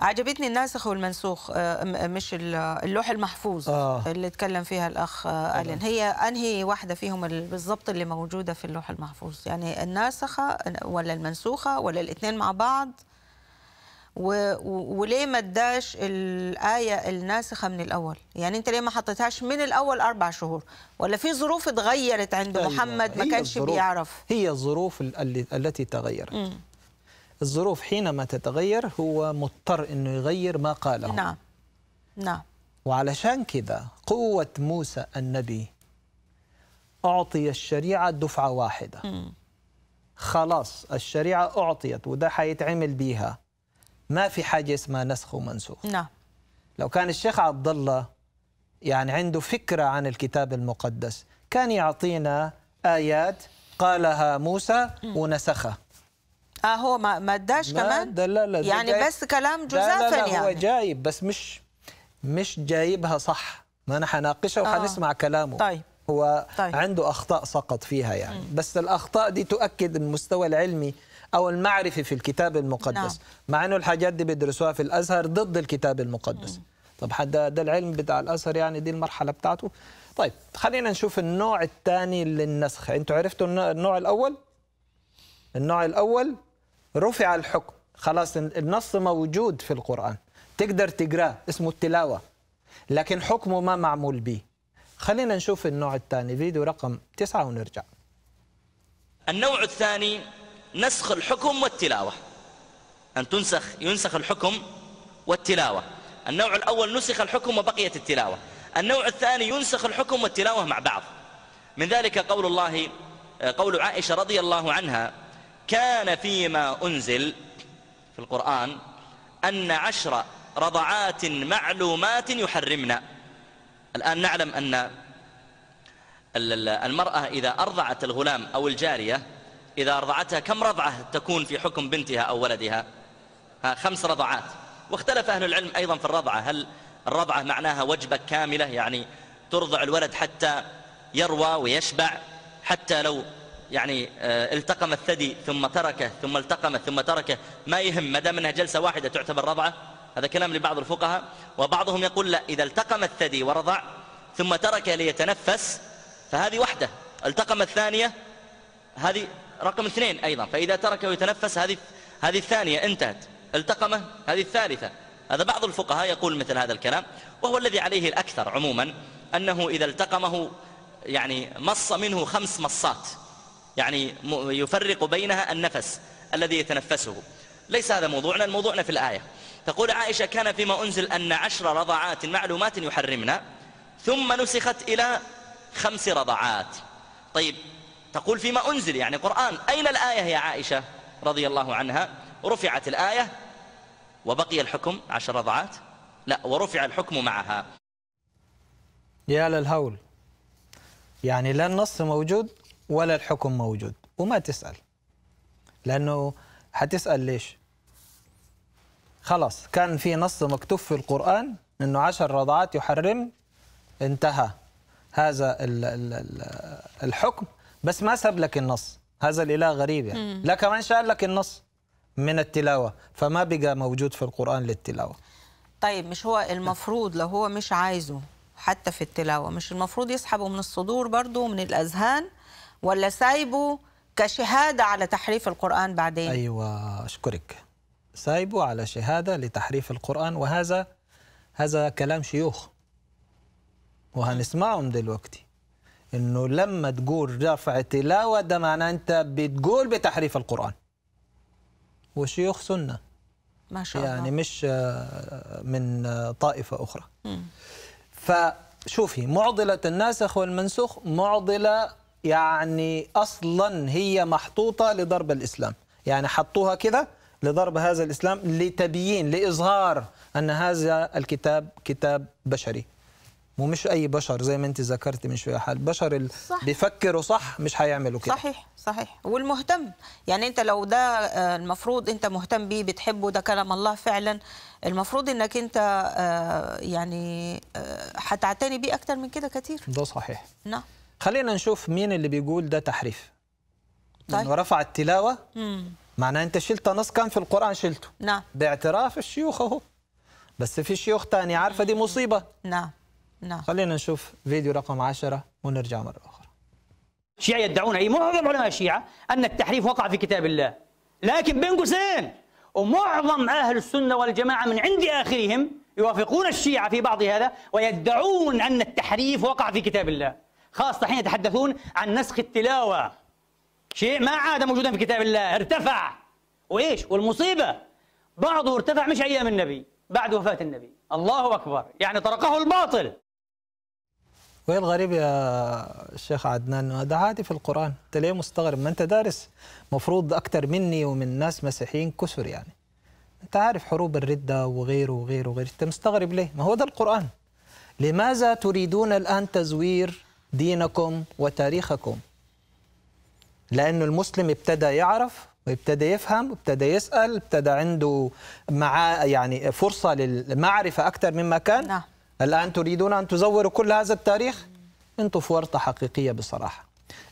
عجبتني الناسخ والمنسوخ آه، آه، مش آه، اللوح المحفوظ آه. اللي تكلم فيها الاخ الين هي انهي واحده فيهم بالضبط اللي موجوده في اللوح المحفوظ يعني الناسخه ولا المنسوخه ولا الاثنين مع بعض و... وليه ما اداش الايه الناسخه من الاول يعني انت ليه ما حطيتهاش من الاول اربع شهور ولا في ظروف اتغيرت عند طيب، محمد ما كانش بيعرف هي الظروف التي تغيرت الظروف حينما تتغير هو مضطر أنه يغير ما قاله نعم نعم وعلشان كذا قوة موسى النبي أعطي الشريعة دفعة واحدة م. خلاص الشريعة أعطيت وده حيتعمل بيها ما في حاجة اسمها نسخ ومنسوخ نعم لو كان الشيخ عبد الله يعني عنده فكرة عن الكتاب المقدس كان يعطينا آيات قالها موسى ونسخها اه هو ما ما اداش كمان ده لا لا ده يعني بس كلام جزافا لا, يعني هو جايب بس مش مش جايبها صح ما انا حناقشه آه. وحنسمع آه. كلامه طيب هو طيب. عنده اخطاء سقط فيها يعني م. بس الاخطاء دي تؤكد المستوى العلمي او المعرفي في الكتاب المقدس نعم. مع انه الحاجات دي بيدرسوها في الازهر ضد الكتاب المقدس م. طب حد ده العلم بتاع الازهر يعني دي المرحله بتاعته طيب خلينا نشوف النوع الثاني للنسخ انتوا عرفتوا النوع الاول النوع الاول رفع الحكم خلاص النص موجود في القرآن تقدر تقراه اسمه التلاوة لكن حكمه ما معمول به خلينا نشوف النوع الثاني فيديو رقم تسعة ونرجع النوع الثاني نسخ الحكم والتلاوة أن تنسخ ينسخ الحكم والتلاوة النوع الأول نسخ الحكم وبقيت التلاوة النوع الثاني ينسخ الحكم والتلاوة مع بعض من ذلك قول الله آه، قول عائشة رضي الله عنها كان فيما أنزل في القرآن أن عشر رضعات معلومات يحرمنا الآن نعلم أن المرأة إذا أرضعت الغلام أو الجارية إذا أرضعتها كم رضعة تكون في حكم بنتها أو ولدها ها خمس رضعات واختلف أهل العلم أيضا في الرضعة هل الرضعة معناها وجبة كاملة يعني ترضع الولد حتى يروى ويشبع حتى لو يعني آه، التقم الثدي ثم تركه ثم التقم ثم تركه ما يهم ما دام انها جلسه واحده تعتبر رضعه هذا كلام لبعض الفقهاء وبعضهم يقول لا اذا التقم الثدي ورضع ثم تركه ليتنفس فهذه وحده التقم الثانيه هذه رقم اثنين ايضا فاذا تركه ويتنفس هذه هذه الثانيه انتهت التقمه هذه الثالثه هذا بعض الفقهاء يقول مثل هذا الكلام وهو الذي عليه الاكثر عموما انه اذا التقمه يعني مص منه خمس مصات يعني يفرق بينها النفس الذي يتنفسه ليس هذا موضوعنا الموضوعنا في الآية تقول عائشة كان فيما أنزل أن عشر رضعات معلومات يحرمنا ثم نسخت إلى خمس رضعات طيب تقول فيما أنزل يعني قرآن أين الآية يا عائشة رضي الله عنها رفعت الآية وبقي الحكم عشر رضعات لا ورفع الحكم معها يا للهول يعني لا النص موجود ولا الحكم موجود وما تسأل لأنه حتسأل ليش خلاص كان في نص مكتوب في القرآن أنه عشر رضعات يحرم انتهى هذا الحكم بس ما ساب لك النص هذا الإله غريب يعني لا كمان شال لك النص من التلاوة فما بقى موجود في القرآن للتلاوة طيب مش هو المفروض لو هو مش عايزه حتى في التلاوة مش المفروض يسحبه من الصدور برضه من الأذهان ولا سايبه كشهاده على تحريف القران بعدين ايوه اشكرك سايبه على شهاده لتحريف القران وهذا هذا كلام شيوخ وهنسمعهم دلوقتي انه لما تقول رفع تلاوه ده معناه انت بتقول بتحريف القران وشيوخ سنه ما شاء الله يعني مش آه، من آه، طائفه اخرى م. فشوفي معضله الناسخ والمنسوخ معضله يعني اصلا هي محطوطه لضرب الاسلام يعني حطوها كده لضرب هذا الاسلام لتبيين لاظهار ان هذا الكتاب كتاب بشري ومش اي بشر زي ما انت ذكرتي من شويه حال بشر اللي بيفكروا صح مش هيعملوا كده صحيح صحيح والمهتم يعني انت لو ده آه، المفروض انت مهتم بيه بتحبه ده كلام الله فعلا المفروض انك انت آه، يعني آه، هتعتني بيه اكتر من كده كتير ده صحيح نعم خلينا نشوف مين اللي بيقول ده تحريف طيب. رفع التلاوة مم. معناه أنت شلت نص كان في القرآن شلته نعم باعتراف الشيوخ أهو بس في شيوخ تاني عارفة دي مصيبة نعم نعم خلينا نشوف فيديو رقم 10 ونرجع مرة أخرى شيعه يدعون أي معظم علماء الشيعة أن التحريف وقع في كتاب الله لكن بين قوسين ومعظم أهل السنة والجماعة من عند آخرهم يوافقون الشيعة في بعض هذا ويدعون أن التحريف وقع في كتاب الله خاصة حين يتحدثون عن نسخ التلاوة شيء ما عاد موجودا في كتاب الله ارتفع وإيش والمصيبة بعضه ارتفع مش أيام النبي بعد وفاة النبي الله أكبر يعني طرقه الباطل وهي الغريب يا شيخ عدنان هذا عادي في القرآن أنت ليه مستغرب ما أنت دارس مفروض أكثر مني ومن ناس مسيحيين كسر يعني أنت عارف حروب الردة وغيره وغيره وغيره أنت مستغرب ليه ما هو ده القرآن لماذا تريدون الآن تزوير دينكم وتاريخكم لأنه المسلم ابتدى يعرف وابتدى يفهم وابتدى يسأل ابتدى عنده مع يعني فرصة للمعرفة أكثر مما كان نعم. الآن تريدون أن تزوروا كل هذا التاريخ أنتم في ورطة حقيقية بصراحة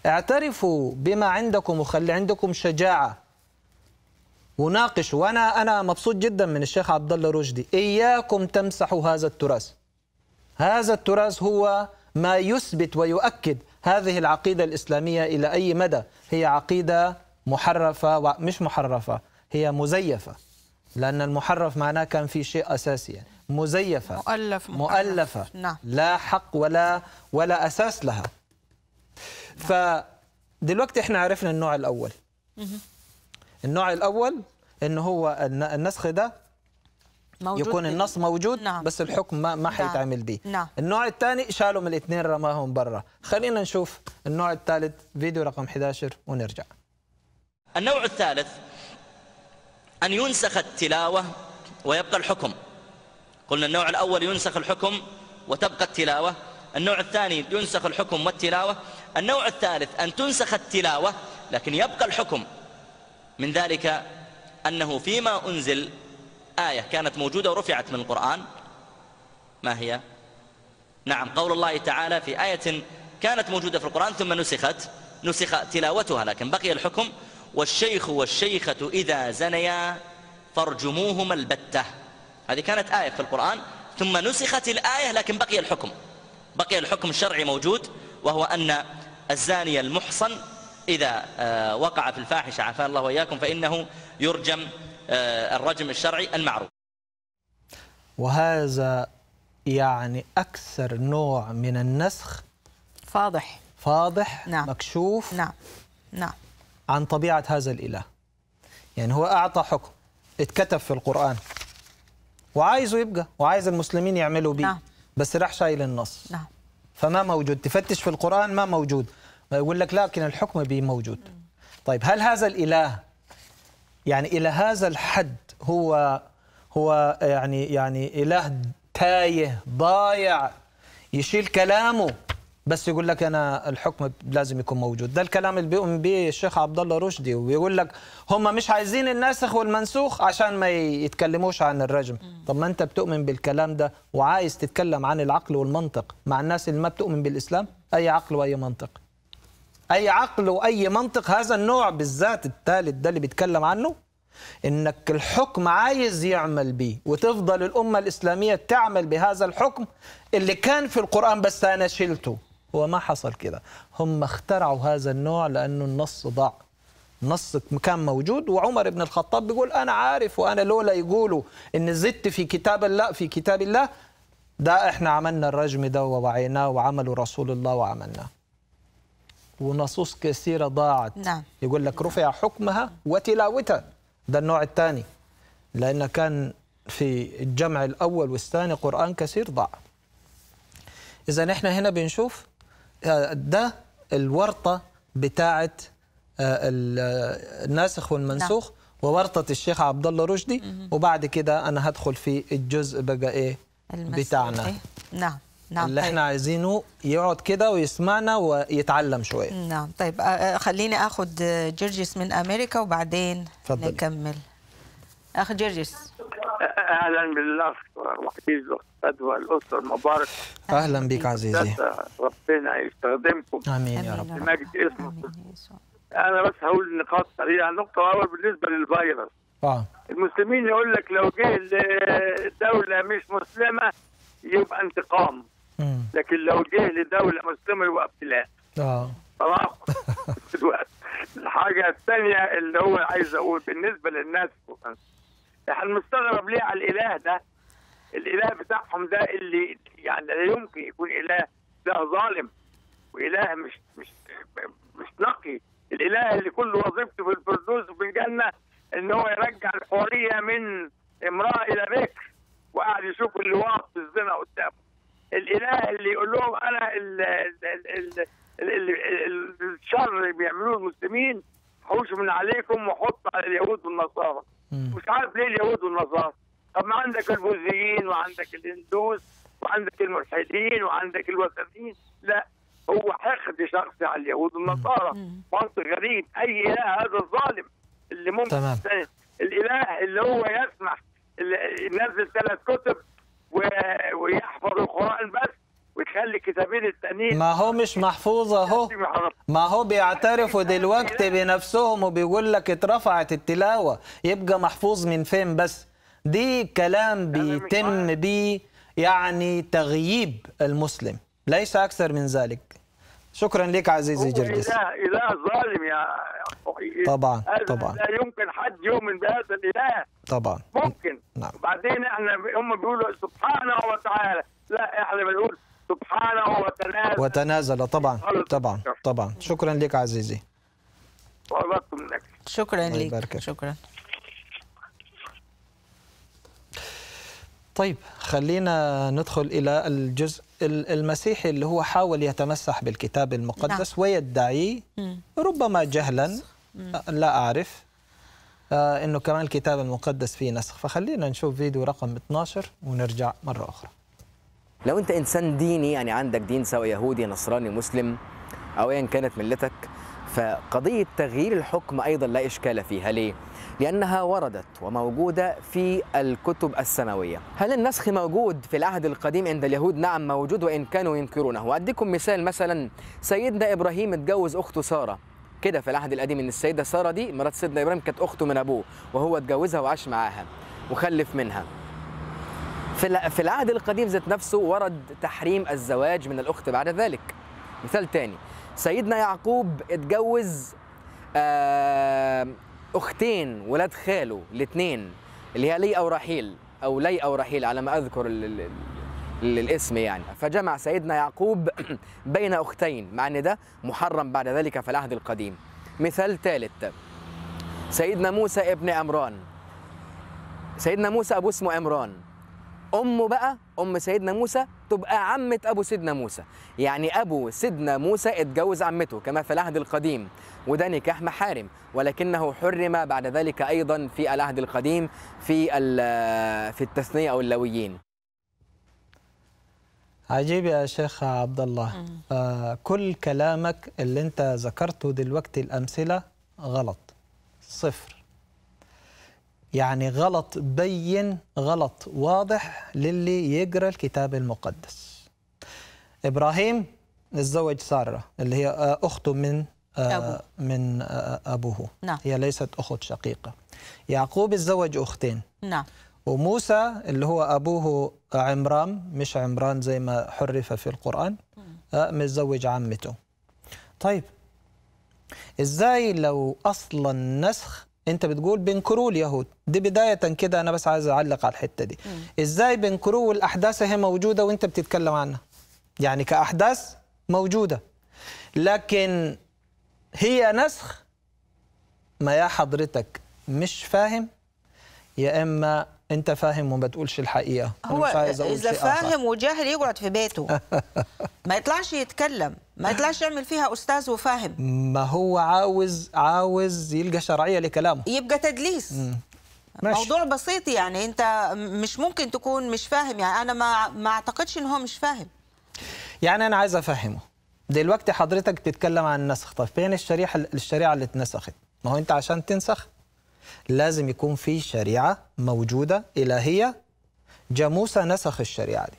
اعترفوا بما عندكم وخلي عندكم شجاعة وناقشوا وأنا أنا مبسوط جدا من الشيخ عبد الله رشدي إياكم تمسحوا هذا التراث هذا التراث هو ما يثبت ويؤكد هذه العقيدة الإسلامية إلى أي مدى هي عقيدة محرفة ومش محرفة هي مزيفة لأن المحرف معناه كان في شيء أساسي يعني مزيفة مؤلف مؤلفة نعم. لا حق ولا ولا أساس لها نعم. فدلوقتي احنا عرفنا النوع الأول النوع الأول أنه هو النسخ ده موجود يكون النص موجود نعم. بس الحكم ما ما نعم. حيتعمل به نعم. النوع الثاني شالوا من الاثنين رماهم برا خلينا نشوف النوع الثالث فيديو رقم 11 ونرجع النوع الثالث أن ينسخ التلاوة ويبقى الحكم قلنا النوع الأول ينسخ الحكم وتبقى التلاوة النوع الثاني ينسخ الحكم والتلاوة النوع الثالث أن تنسخ التلاوة لكن يبقى الحكم من ذلك أنه فيما أنزل آية كانت موجودة ورفعت من القرآن ما هي نعم قول الله تعالى في آية كانت موجودة في القرآن ثم نسخت نسخ تلاوتها لكن بقي الحكم والشيخ والشيخة إذا زنيا فارجموهما البتة هذه كانت آية في القرآن ثم نسخت الآية لكن بقي الحكم بقي الحكم الشرعي موجود وهو أن الزاني المحصن إذا آه، وقع في الفاحشة عافانا الله وإياكم فإنه يرجم آه، الرجم الشرعي المعروف وهذا يعني أكثر نوع من النسخ فاضح فاضح نعم. مكشوف نعم نعم عن طبيعة هذا الإله يعني هو أعطى حكم اتكتب في القرآن وعايزه يبقى وعايز المسلمين يعملوا بيه نعم. بس راح شايل النص نعم. فما موجود تفتش في القرآن ما موجود ما يقول لك لكن الحكم به موجود طيب هل هذا الإله يعني إلى هذا الحد هو هو يعني يعني إله تايه ضايع يشيل كلامه بس يقول لك انا الحكم لازم يكون موجود ده الكلام اللي بيؤمن به الشيخ عبد الله رشدي وبيقول لك هم مش عايزين الناسخ والمنسوخ عشان ما يتكلموش عن الرجم طب ما انت بتؤمن بالكلام ده وعايز تتكلم عن العقل والمنطق مع الناس اللي ما بتؤمن بالاسلام اي عقل واي منطق اي عقل واي منطق هذا النوع بالذات الثالث ده اللي بيتكلم عنه انك الحكم عايز يعمل بيه وتفضل الامه الاسلاميه تعمل بهذا الحكم اللي كان في القران بس انا شلته هو ما حصل كده هم اخترعوا هذا النوع لانه النص ضاع نص كان موجود وعمر بن الخطاب بيقول انا عارف وانا لولا يقولوا ان زدت في كتاب الله في كتاب الله ده احنا عملنا الرجم ده ووعيناه وعملوا رسول الله وعملناه ونصوص كثيرة ضاعت نعم. يقول لك رفع حكمها وتلاوتها ده النوع الثاني لأن كان في الجمع الأول والثاني قرآن كثير ضاع إذا إحنا هنا بنشوف آه، ده الورطة بتاعة آه، آه، الناسخ والمنسوخ نعم. وورطة الشيخ عبد الله رشدي وبعد كده أنا هدخل في الجزء بقى إيه بتاعنا إيه؟ نعم نعم اللي طيب. احنا عايزينه يقعد كده ويسمعنا ويتعلم شويه نعم طيب خليني اخد جرجس من امريكا وبعدين فضل. نكمل اخ جرجس اهلا بالاخ وحبيبي الاستاذ والاسره المبارك اهلا بك عزيزي ربنا يستخدمكم امين يا رب مجد اسمه انا بس هقول نقاط سريعه النقطه الاول بالنسبه للفيروس اه المسلمين يقول لك لو جه الدوله مش مسلمه يبقى انتقام لكن لو جه لدوله مسلمه يبقى لا اه *laughs* الحاجه الثانيه اللي هو عايز اقول بالنسبه للناس احنا مستغرب ليه على الاله ده الاله بتاعهم ده اللي يعني لا يمكن يكون اله ده ظالم واله مش مش مش نقي الاله اللي كل وظيفته في الفردوس وفي الجنه ان هو يرجع الحوريه من امراه الى بكر وقاعد يشوف اللي واقف في الزنا قدامه الاله اللي يقول لهم انا الشر اللي بيعملوه المسلمين حوش من عليكم وحط على اليهود والنصارى مش عارف ليه اليهود والنصارى طب ما عندك البوذيين وعندك الهندوس وعندك الملحدين وعندك الوثنيين لا هو حقد شخصي على اليهود والنصارى منطق غريب اي اله هذا الظالم اللي ممكن تمام. الاله اللي هو يسمح ينزل ثلاث كتب ويحفظ القرآن بس ويخلي الكتابين التانيين ما هو مش محفوظ اهو ما هو بيعترفوا دلوقتي بنفسهم وبيقول لك اترفعت التلاوه يبقى محفوظ من فين بس دي كلام بيتم بيه يعني تغييب المسلم ليس اكثر من ذلك شكرا لك عزيزي جرجس اله اله ظالم يا اخوي طبعا طبعا لا يمكن حد يؤمن بهذا الاله طبعا ممكن نعم بعدين احنا هم بيقولوا سبحانه وتعالى لا احنا بنقول سبحانه وتنازل وتنازل طبعا طبعا طبعا شكرا لك عزيزي شكرا لك شكرا طيب خلينا ندخل الى الجزء المسيحي اللي هو حاول يتمسح بالكتاب المقدس نعم. ويدعي ربما جهلا آه، لا أعرف آه، أنه كمان الكتاب المقدس فيه نسخ فخلينا نشوف فيديو رقم 12 ونرجع مرة أخرى لو أنت إنسان ديني يعني عندك دين سواء يهودي نصراني مسلم أو أيا كانت ملتك فقضية تغيير الحكم أيضا لا إشكال فيها ليه؟ لأنها وردت وموجودة في الكتب السماوية هل النسخ موجود في العهد القديم عند اليهود؟ نعم موجود وإن كانوا ينكرونه أديكم مثال مثلا سيدنا إبراهيم اتجوز أخته سارة كده في العهد القديم ان السيده ساره دي مرات سيدنا ابراهيم كانت اخته من ابوه وهو اتجوزها وعاش معاها وخلف منها في العهد القديم ذات نفسه ورد تحريم الزواج من الاخت بعد ذلك مثال تاني سيدنا يعقوب اتجوز آه، اختين ولاد خاله الاثنين اللي هي لي او او لي او على ما اذكر ال الاسم يعني فجمع سيدنا يعقوب *clears throat* بين اختين مع ان ده محرم بعد ذلك في العهد القديم مثال ثالث سيدنا موسى ابن عمران سيدنا موسى ابوه اسمه عمران امه بقى ام سيدنا موسى تبقى عمه ابو سيدنا موسى يعني ابو سيدنا موسى اتجوز عمته كما في العهد القديم وده نكاح محارم ولكنه حرم بعد ذلك ايضا في العهد القديم في في التثنيه او اللويين عجيب يا شيخ عبد الله آه، كل كلامك اللي انت ذكرته دلوقتي الامثله غلط صفر يعني غلط بين غلط واضح للي يقرا الكتاب المقدس ابراهيم اتزوج ساره اللي هي آه، اخته من آه، أبو. من آه، ابوه نعم. هي ليست اخت شقيقه يعقوب اتزوج اختين نعم وموسى اللي هو ابوه عمران مش عمران زي ما حرف في القران متزوج عمته طيب ازاي لو اصلا نسخ انت بتقول بنكروا اليهود دي بدايه كده انا بس عايز اعلق على الحته دي ازاي بنكروا والاحداث هي موجوده وانت بتتكلم عنها يعني كاحداث موجوده لكن هي نسخ ما يا حضرتك مش فاهم يا اما انت فاهم وما بتقولش الحقيقه هو اذا فاهم وجاهل يقعد في بيته *laughs* ما يطلعش يتكلم ما يطلعش يعمل فيها استاذ وفاهم ما هو عاوز عاوز يلقى شرعيه لكلامه يبقى تدليس مم. ماشي. موضوع بسيط يعني انت مش ممكن تكون مش فاهم يعني انا ما ما اعتقدش ان هو مش فاهم يعني انا عايز افهمه دلوقتي حضرتك بتتكلم عن النسخ طيب فين الشريحه الشريعه اللي اتنسخت ما هو انت عشان تنسخ لازم يكون في شريعة موجودة إلهية جاموسة نسخ الشريعة دي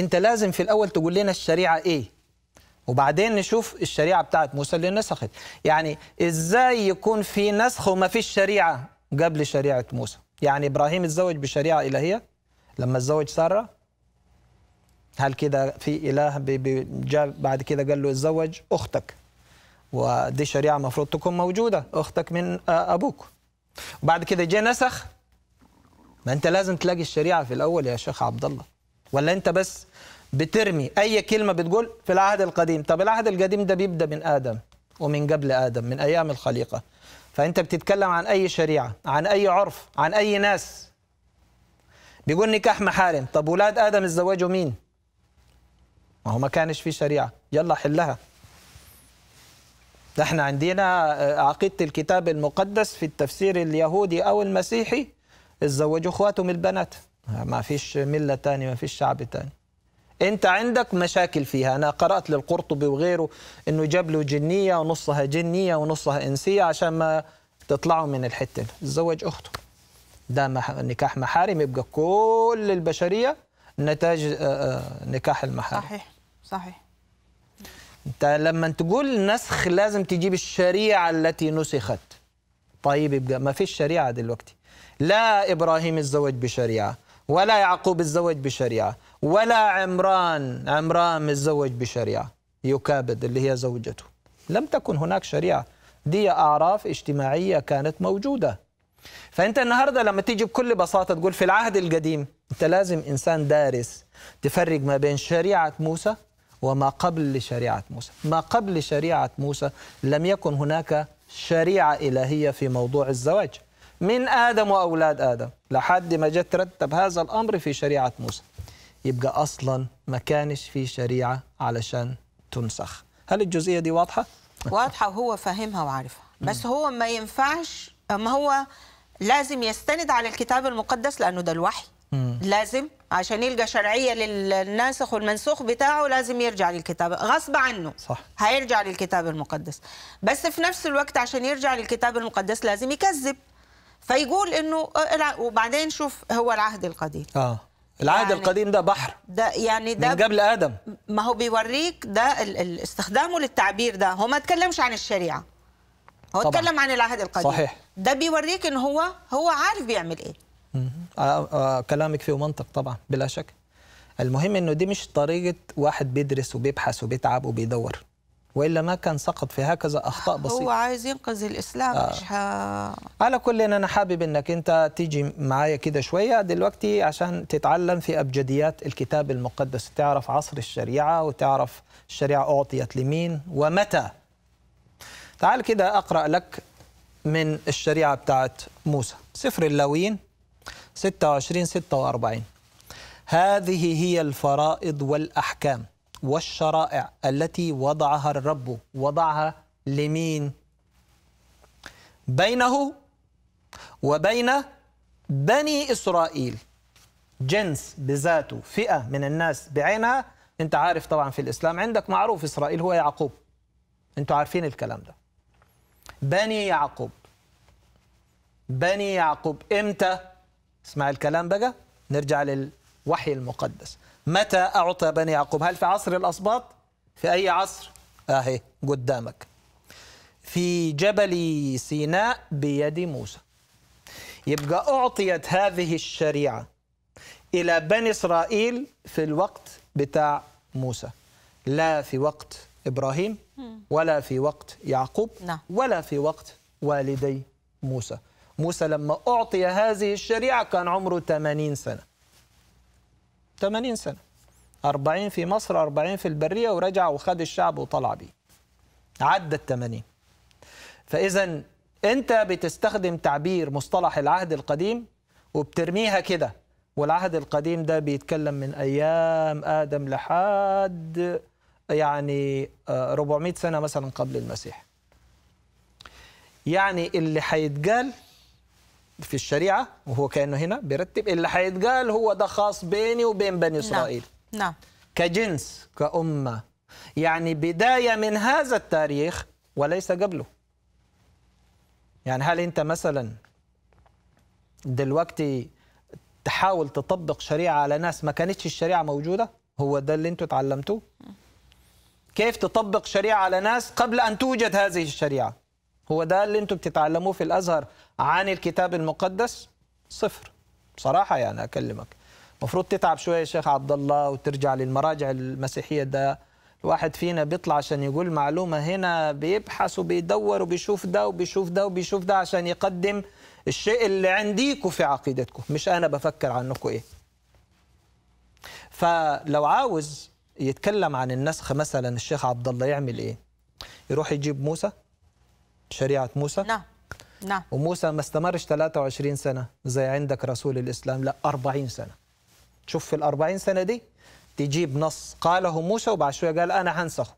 أنت لازم في الأول تقول لنا الشريعة إيه وبعدين نشوف الشريعة بتاعت موسى اللي نسخت يعني إزاي يكون في نسخ وما فيش شريعة قبل شريعة موسى يعني إبراهيم اتزوج بشريعة إلهية لما اتزوج سارة هل كده في إله بعد كده قال له اتزوج أختك ودي شريعه المفروض تكون موجوده اختك من آه، ابوك وبعد كده جه نسخ ما انت لازم تلاقي الشريعه في الاول يا شيخ عبد الله ولا انت بس بترمي اي كلمه بتقول في العهد القديم طب العهد القديم ده بيبدا من ادم ومن قبل ادم من ايام الخليقه فانت بتتكلم عن اي شريعه عن اي عرف عن اي ناس بيقول نكاح محارم طب ولاد ادم اتزوجوا مين ما هو ما كانش في شريعه يلا حلها ده احنا عندنا آه، عقيدة الكتاب المقدس في التفسير اليهودي أو المسيحي اتزوجوا اخواتهم البنات ما فيش ملة تانية ما فيش شعب تاني انت عندك مشاكل فيها انا قرأت للقرطبي وغيره انه جاب له جنية ونصها جنية ونصها انسية عشان ما تطلعوا من الحتة اتزوج اخته ده نكاح محارم يبقى كل البشرية نتاج آه، آه، نكاح المحارم صحيح صحيح انت لما تقول نسخ لازم تجيب الشريعه التي نسخت طيب يبقى ما فيش شريعه دلوقتي لا ابراهيم الزوج بشريعه ولا يعقوب الزوج بشريعه ولا عمران عمران الزوج بشريعه يكابد اللي هي زوجته لم تكن هناك شريعه دي اعراف اجتماعيه كانت موجوده فانت النهارده لما تيجي بكل بساطه تقول في العهد القديم انت لازم انسان دارس تفرق ما بين شريعه موسى وما قبل لشريعة موسى ما قبل شريعة موسى لم يكن هناك شريعة إلهية في موضوع الزواج من آدم وأولاد آدم لحد ما جت رتب هذا الأمر في شريعة موسى يبقى أصلا ما كانش في شريعة علشان تنسخ هل الجزئية دي واضحة؟ واضحة وهو فاهمها وعارفها بس هو ما ينفعش ما هو لازم يستند على الكتاب المقدس لأنه ده الوحي لازم عشان يلقى شرعيه للناسخ والمنسوخ بتاعه لازم يرجع للكتاب غصب عنه صح هيرجع للكتاب المقدس بس في نفس الوقت عشان يرجع للكتاب المقدس لازم يكذب فيقول انه آه، وبعدين شوف هو العهد القديم اه العهد يعني القديم ده بحر ده يعني ده من قبل ادم ما هو بيوريك ده استخدامه للتعبير ده هو ما اتكلمش عن الشريعه هو طبعًا. اتكلم عن العهد القديم صحيح ده بيوريك ان هو هو عارف بيعمل ايه آه، آه، كلامك فيه منطق طبعا بلا شك المهم انه دي مش طريقه واحد بيدرس وبيبحث وبيتعب وبيدور والا ما كان سقط في هكذا اخطاء بسيطه هو عايز ينقذ الاسلام آه. مش ها... على كل إن انا حابب انك انت تيجي معايا كده شويه دلوقتي عشان تتعلم في ابجديات الكتاب المقدس تعرف عصر الشريعه وتعرف الشريعه اعطيت لمين ومتى تعال كده اقرا لك من الشريعه بتاعت موسى سفر اللاويين 26 46 هذه هي الفرائض والأحكام والشرائع التي وضعها الرب وضعها لمين بينه وبين بني إسرائيل جنس بذاته فئة من الناس بعينها أنت عارف طبعا في الإسلام عندك معروف إسرائيل هو يعقوب أنتوا عارفين الكلام ده بني يعقوب بني يعقوب إمتى اسمع الكلام بقى نرجع للوحي المقدس متى أعطى بني يعقوب هل في عصر الأسباط في أي عصر أهي قدامك في جبل سيناء بيد موسى يبقى أعطيت هذه الشريعة إلى بني إسرائيل في الوقت بتاع موسى لا في وقت إبراهيم ولا في وقت يعقوب نعم. ولا في وقت والدي موسى موسى لما أعطي هذه الشريعة كان عمره 80 سنة 80 سنة 40 في مصر 40 في البرية ورجع وخد الشعب وطلع بيه عدى ال 80 فإذا أنت بتستخدم تعبير مصطلح العهد القديم وبترميها كده والعهد القديم ده بيتكلم من أيام آدم لحد يعني 400 آه، سنة مثلا قبل المسيح يعني اللي هيتقال في الشريعه وهو كانه هنا بيرتب اللي حيتقال هو ده خاص بيني وبين بني نعم، اسرائيل نعم, نعم. كجنس كامه يعني بدايه من هذا التاريخ وليس قبله يعني هل انت مثلا دلوقتي تحاول تطبق شريعه على ناس ما كانتش الشريعه موجوده هو ده اللي انتوا تعلمتوه كيف تطبق شريعه على ناس قبل ان توجد هذه الشريعه هو ده اللي انتوا بتتعلموه في الازهر عن الكتاب المقدس صفر بصراحه يعني اكلمك المفروض تتعب شويه يا شيخ عبد الله وترجع للمراجع المسيحيه ده الواحد فينا بيطلع عشان يقول معلومه هنا بيبحث وبيدور وبيشوف ده وبيشوف ده وبيشوف ده عشان يقدم الشيء اللي عنديكوا في عقيدتكم مش انا بفكر عنكم ايه فلو عاوز يتكلم عن النسخ مثلا الشيخ عبد الله يعمل ايه يروح يجيب موسى شريعه موسى نعم نعم وموسى ما استمرش 23 سنه زي عندك رسول الاسلام لا 40 سنه شوف في ال 40 سنه دي تجيب نص قاله موسى وبعد شويه قال انا هنسخه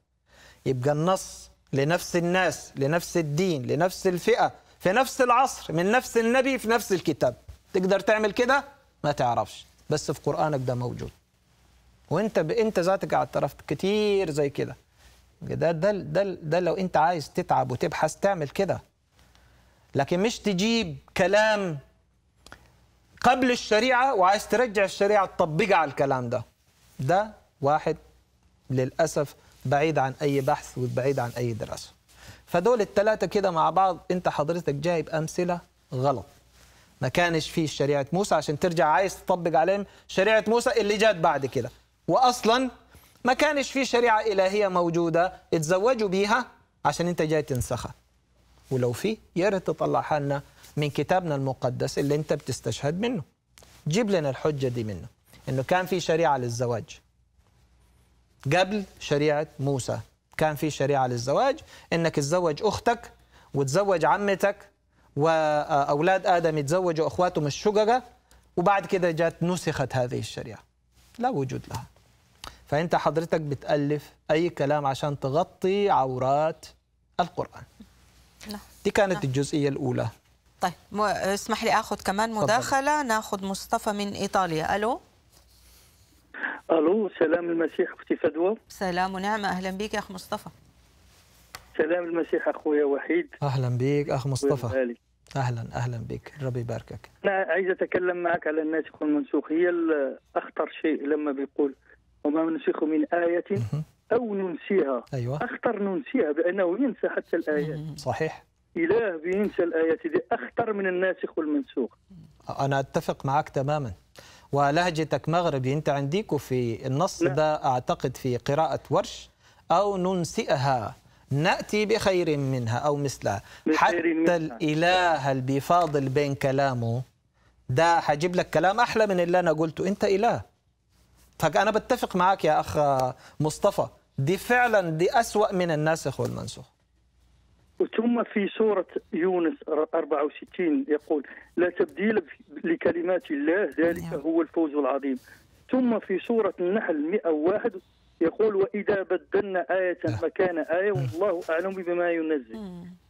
يبقى النص لنفس الناس لنفس الدين لنفس الفئه في نفس العصر من نفس النبي في نفس الكتاب تقدر تعمل كده ما تعرفش بس في قرانك ده موجود وانت ب... انت ذاتك اعترفت كتير زي كده ده ده ده ده لو انت عايز تتعب وتبحث تعمل كده لكن مش تجيب كلام قبل الشريعة وعايز ترجع الشريعة تطبقها على الكلام ده ده واحد للأسف بعيد عن أي بحث وبعيد عن أي دراسة فدول الثلاثة كده مع بعض أنت حضرتك جايب أمثلة غلط ما كانش فيه شريعة موسى عشان ترجع عايز تطبق عليهم شريعة موسى اللي جات بعد كده وأصلا ما كانش فيه شريعة إلهية موجودة اتزوجوا بيها عشان أنت جاي تنسخها ولو في يا ريت تطلع حالنا من كتابنا المقدس اللي انت بتستشهد منه جيب لنا الحجه دي منه انه كان في شريعه للزواج قبل شريعه موسى كان في شريعه للزواج انك تزوج اختك وتزوج عمتك واولاد ادم يتزوجوا اخواتهم الشققه وبعد كده جات نسخت هذه الشريعه لا وجود لها فانت حضرتك بتالف اي كلام عشان تغطي عورات القران نعم. دي كانت نعم. الجزئية الأولى طيب اسمح لي أخذ كمان مداخلة ناخذ مصطفى من إيطاليا ألو ألو سلام المسيح أختي فدوى سلام ونعمة أهلا بك يا أخ مصطفى سلام المسيح أخويا وحيد أهلا بك أخ مصطفى اهلا اهلا بك ربي يباركك انا عايز اتكلم معك على الناسخ والمنسوخ هي اخطر شيء لما بيقول وما منسوخ من ايه أو ننسيها أيوة. أخطر ننسيها بأنه ينسى حتى الآيات صحيح إله بينسى الآيات دي أخطر من الناسخ والمنسوخ أنا أتفق معك تماما ولهجتك مغربي أنت عنديك في النص لا. نعم. ده أعتقد في قراءة ورش أو ننسئها نأتي بخير منها أو مثلها حتى منها. الإله اللي بيفاضل بين كلامه ده هجيب لك كلام أحلى من اللي أنا قلته أنت إله فأنا بتفق معك يا أخ مصطفى دي فعلا دي أسوأ من الناسخ والمنسوخ ثم في سورة يونس 64 يقول لا تبديل لكلمات الله ذلك نعم. هو الفوز العظيم ثم في سورة النحل 101 يقول وإذا بدلنا آية نعم. مكان آية نعم. والله أعلم بما ينزل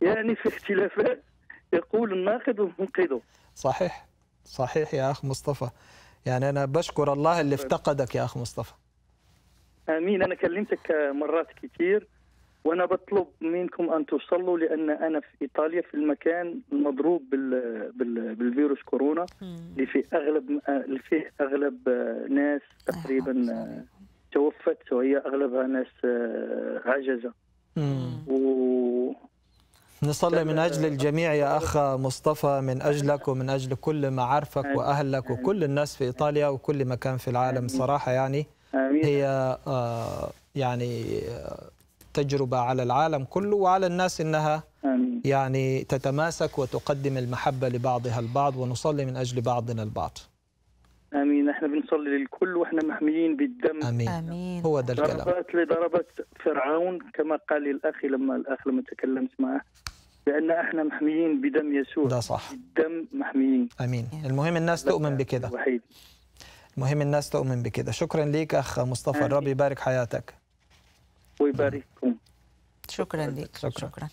يعني في اختلافات يقول الناقد ومنقذه صحيح صحيح يا أخ مصطفى يعني أنا بشكر الله اللي طيب. افتقدك يا أخ مصطفى امين انا كلمتك مرات كثير وانا بطلب منكم ان توصلوا لان انا في ايطاليا في المكان المضروب بال بالفيروس كورونا اللي فيه اغلب اللي فيه اغلب ناس آه، تقريبا توفت وهي اغلبها ناس آه، عجزه و نصلي من آه، اجل الجميع يا اخ مصطفى من اجلك ومن اجل كل معارفك واهلك وكل الناس في ايطاليا وكل مكان في العالم صراحه يعني آمين. هي آه، يعني آه، تجربة على العالم كله وعلى الناس إنها آمين. يعني تتماسك وتقدم المحبة لبعضها البعض ونصلي من أجل بعضنا البعض امين احنا بنصلي للكل واحنا محميين بالدم امين, آمين. هو ده الكلام ضربت لضربت فرعون كما قال الاخ لما الاخ لما تكلمت معه لان احنا محميين بدم يسوع ده صح بالدم محميين امين المهم الناس تؤمن بكده المهم الناس تؤمن بكده شكرا ليك اخ مصطفى الرب يبارك حياتك ويبارككم شكرا ليك شكرا, شكرا.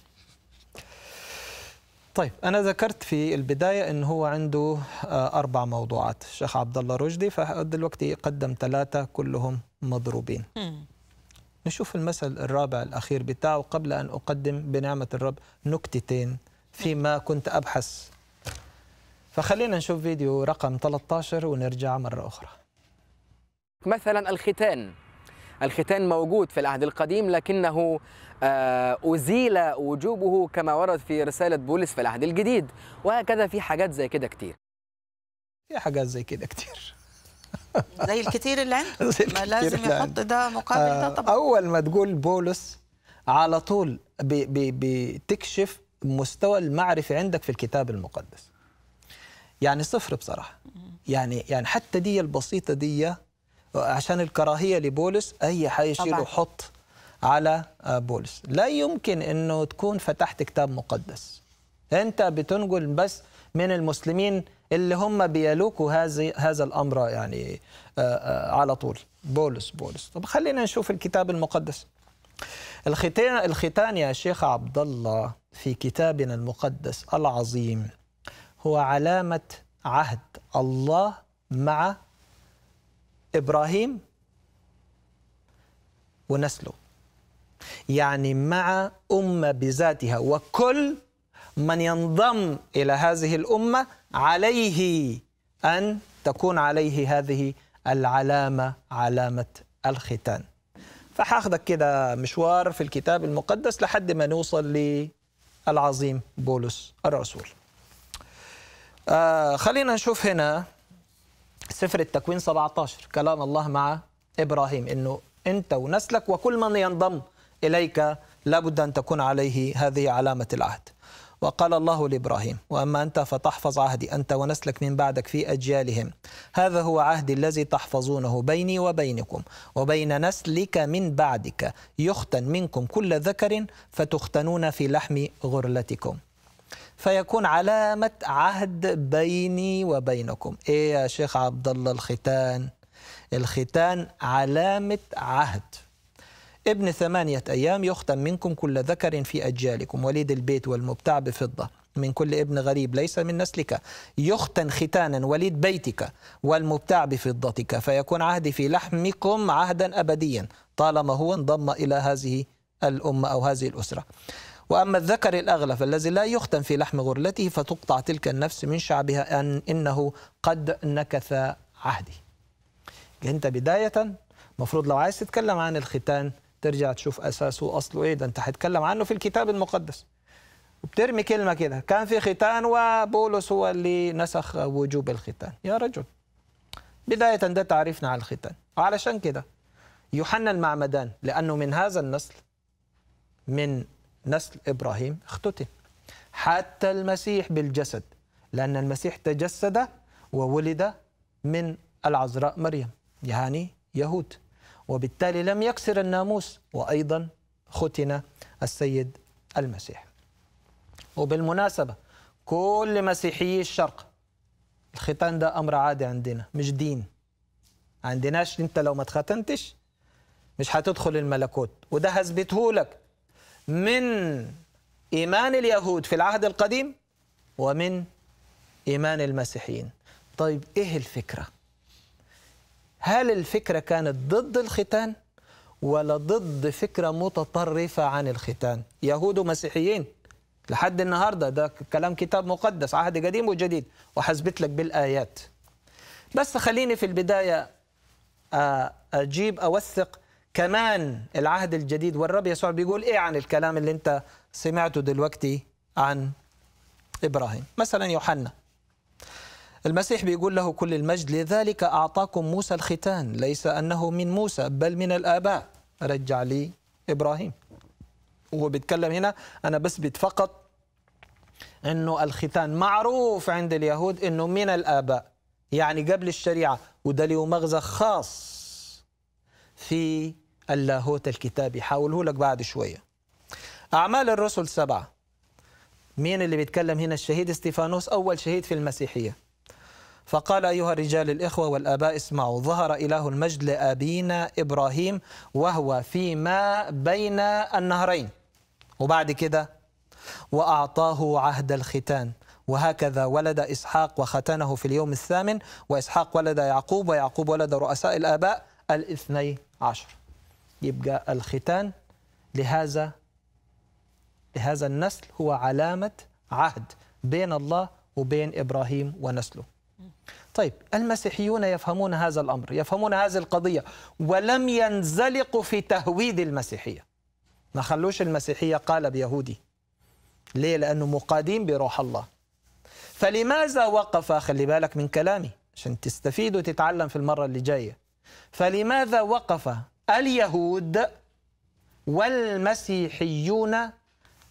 طيب أنا ذكرت في البداية أن هو عنده آه، أربع موضوعات الشيخ عبد الله رشدي فدلوقتي قدم ثلاثة كلهم مضروبين نشوف المثل الرابع الأخير بتاعه قبل أن أقدم بنعمة الرب نكتتين فيما كنت أبحث فخلينا نشوف فيديو رقم 13 ونرجع مرة أخرى مثلا الختان الختان موجود في العهد القديم لكنه آه، أزيل وجوبه كما ورد في رسالة بولس في العهد الجديد وهكذا في حاجات زي كده كتير في حاجات زي كده كتير *laughs* زي الكتير اللي عنده *laughs* ما لازم يحط ده مقابل ده آه، طبعا أول ما تقول بولس على طول بتكشف مستوى المعرفة عندك في الكتاب المقدس يعني صفر بصراحه يعني يعني حتى دي البسيطه دي عشان الكراهيه لبولس اي حيشيل وحط على آه، بولس لا يمكن انه تكون فتحت كتاب مقدس انت بتنقل بس من المسلمين اللي هم بيلوكوا هذه هذا الامر يعني آه، آه، على طول بولس بولس طب خلينا نشوف الكتاب المقدس الختان الختان يا شيخ عبد الله في كتابنا المقدس العظيم هو علامة عهد الله مع إبراهيم ونسله يعني مع أمة بذاتها وكل من ينضم إلى هذه الأمة عليه أن تكون عليه هذه العلامة علامة الختان فحاخدك كده مشوار في الكتاب المقدس لحد ما نوصل للعظيم بولس الرسول آه خلينا نشوف هنا سفر التكوين 17 كلام الله مع إبراهيم أنه أنت ونسلك وكل من ينضم إليك لابد أن تكون عليه هذه علامة العهد وقال الله لابراهيم واما انت فتحفظ عهدي انت ونسلك من بعدك في اجيالهم هذا هو عهدي الذي تحفظونه بيني وبينكم وبين نسلك من بعدك يختن منكم كل ذكر فتختنون في لحم غرلتكم فيكون علامة عهد بيني وبينكم إيه يا شيخ عبد الله الختان الختان علامة عهد ابن ثمانية أيام يختم منكم كل ذكر في أجيالكم وليد البيت والمبتاع بفضة من كل ابن غريب ليس من نسلك يختن ختانا وليد بيتك والمبتاع بفضتك فيكون عهدي في لحمكم عهدا أبديا طالما هو انضم إلى هذه الأمة أو هذه الأسرة وأما الذكر الأغلف الذي لا يختم في لحم غرلته فتقطع تلك النفس من شعبها أن إنه قد نكث عهدي أنت بداية المفروض لو عايز تتكلم عن الختان ترجع تشوف أساسه وأصله إيه ده أنت هتكلم عنه في الكتاب المقدس وبترمي كلمة كده كان في ختان وبولس هو اللي نسخ وجوب الختان يا رجل بداية ده تعريفنا على الختان وعلشان كده يوحنا المعمدان لأنه من هذا النسل من نسل إبراهيم اختتن حتى المسيح بالجسد لأن المسيح تجسد وولد من العذراء مريم يعني يهود وبالتالي لم يكسر الناموس وأيضا ختن السيد المسيح وبالمناسبة كل مسيحيي الشرق الختان ده أمر عادي عندنا مش دين عندناش انت لو ما تختنتش مش هتدخل الملكوت وده هثبته لك من إيمان اليهود في العهد القديم ومن إيمان المسيحيين طيب إيه الفكرة؟ هل الفكرة كانت ضد الختان ولا ضد فكرة متطرفة عن الختان يهود ومسيحيين لحد النهاردة ده كلام كتاب مقدس عهد قديم وجديد وحثبت لك بالآيات بس خليني في البداية آه، أجيب أوثق كمان العهد الجديد والرب يسوع بيقول ايه عن الكلام اللي انت سمعته دلوقتي عن ابراهيم مثلا يوحنا المسيح بيقول له كل المجد لذلك اعطاكم موسى الختان ليس انه من موسى بل من الاباء رجع لي ابراهيم وهو بيتكلم هنا انا بثبت فقط انه الختان معروف عند اليهود انه من الاباء يعني قبل الشريعه وده له مغزى خاص في اللاهوت الكتابي حاوله لك بعد شوية أعمال الرسل سبعة مين اللي بيتكلم هنا الشهيد استيفانوس أول شهيد في المسيحية فقال أيها الرجال الإخوة والآباء اسمعوا ظهر إله المجد لأبينا إبراهيم وهو فيما بين النهرين وبعد كده وأعطاه عهد الختان وهكذا ولد إسحاق وختنه في اليوم الثامن وإسحاق ولد يعقوب ويعقوب ولد رؤساء الآباء الاثني عشر يبقى الختان لهذا لهذا النسل هو علامة عهد بين الله وبين إبراهيم ونسله طيب المسيحيون يفهمون هذا الأمر يفهمون هذه القضية ولم ينزلقوا في تهويد المسيحية ما خلوش المسيحية قال بيهودي ليه لأنه مقادين بروح الله فلماذا وقف خلي بالك من كلامي عشان تستفيد وتتعلم في المرة اللي جاية فلماذا وقف اليهود والمسيحيون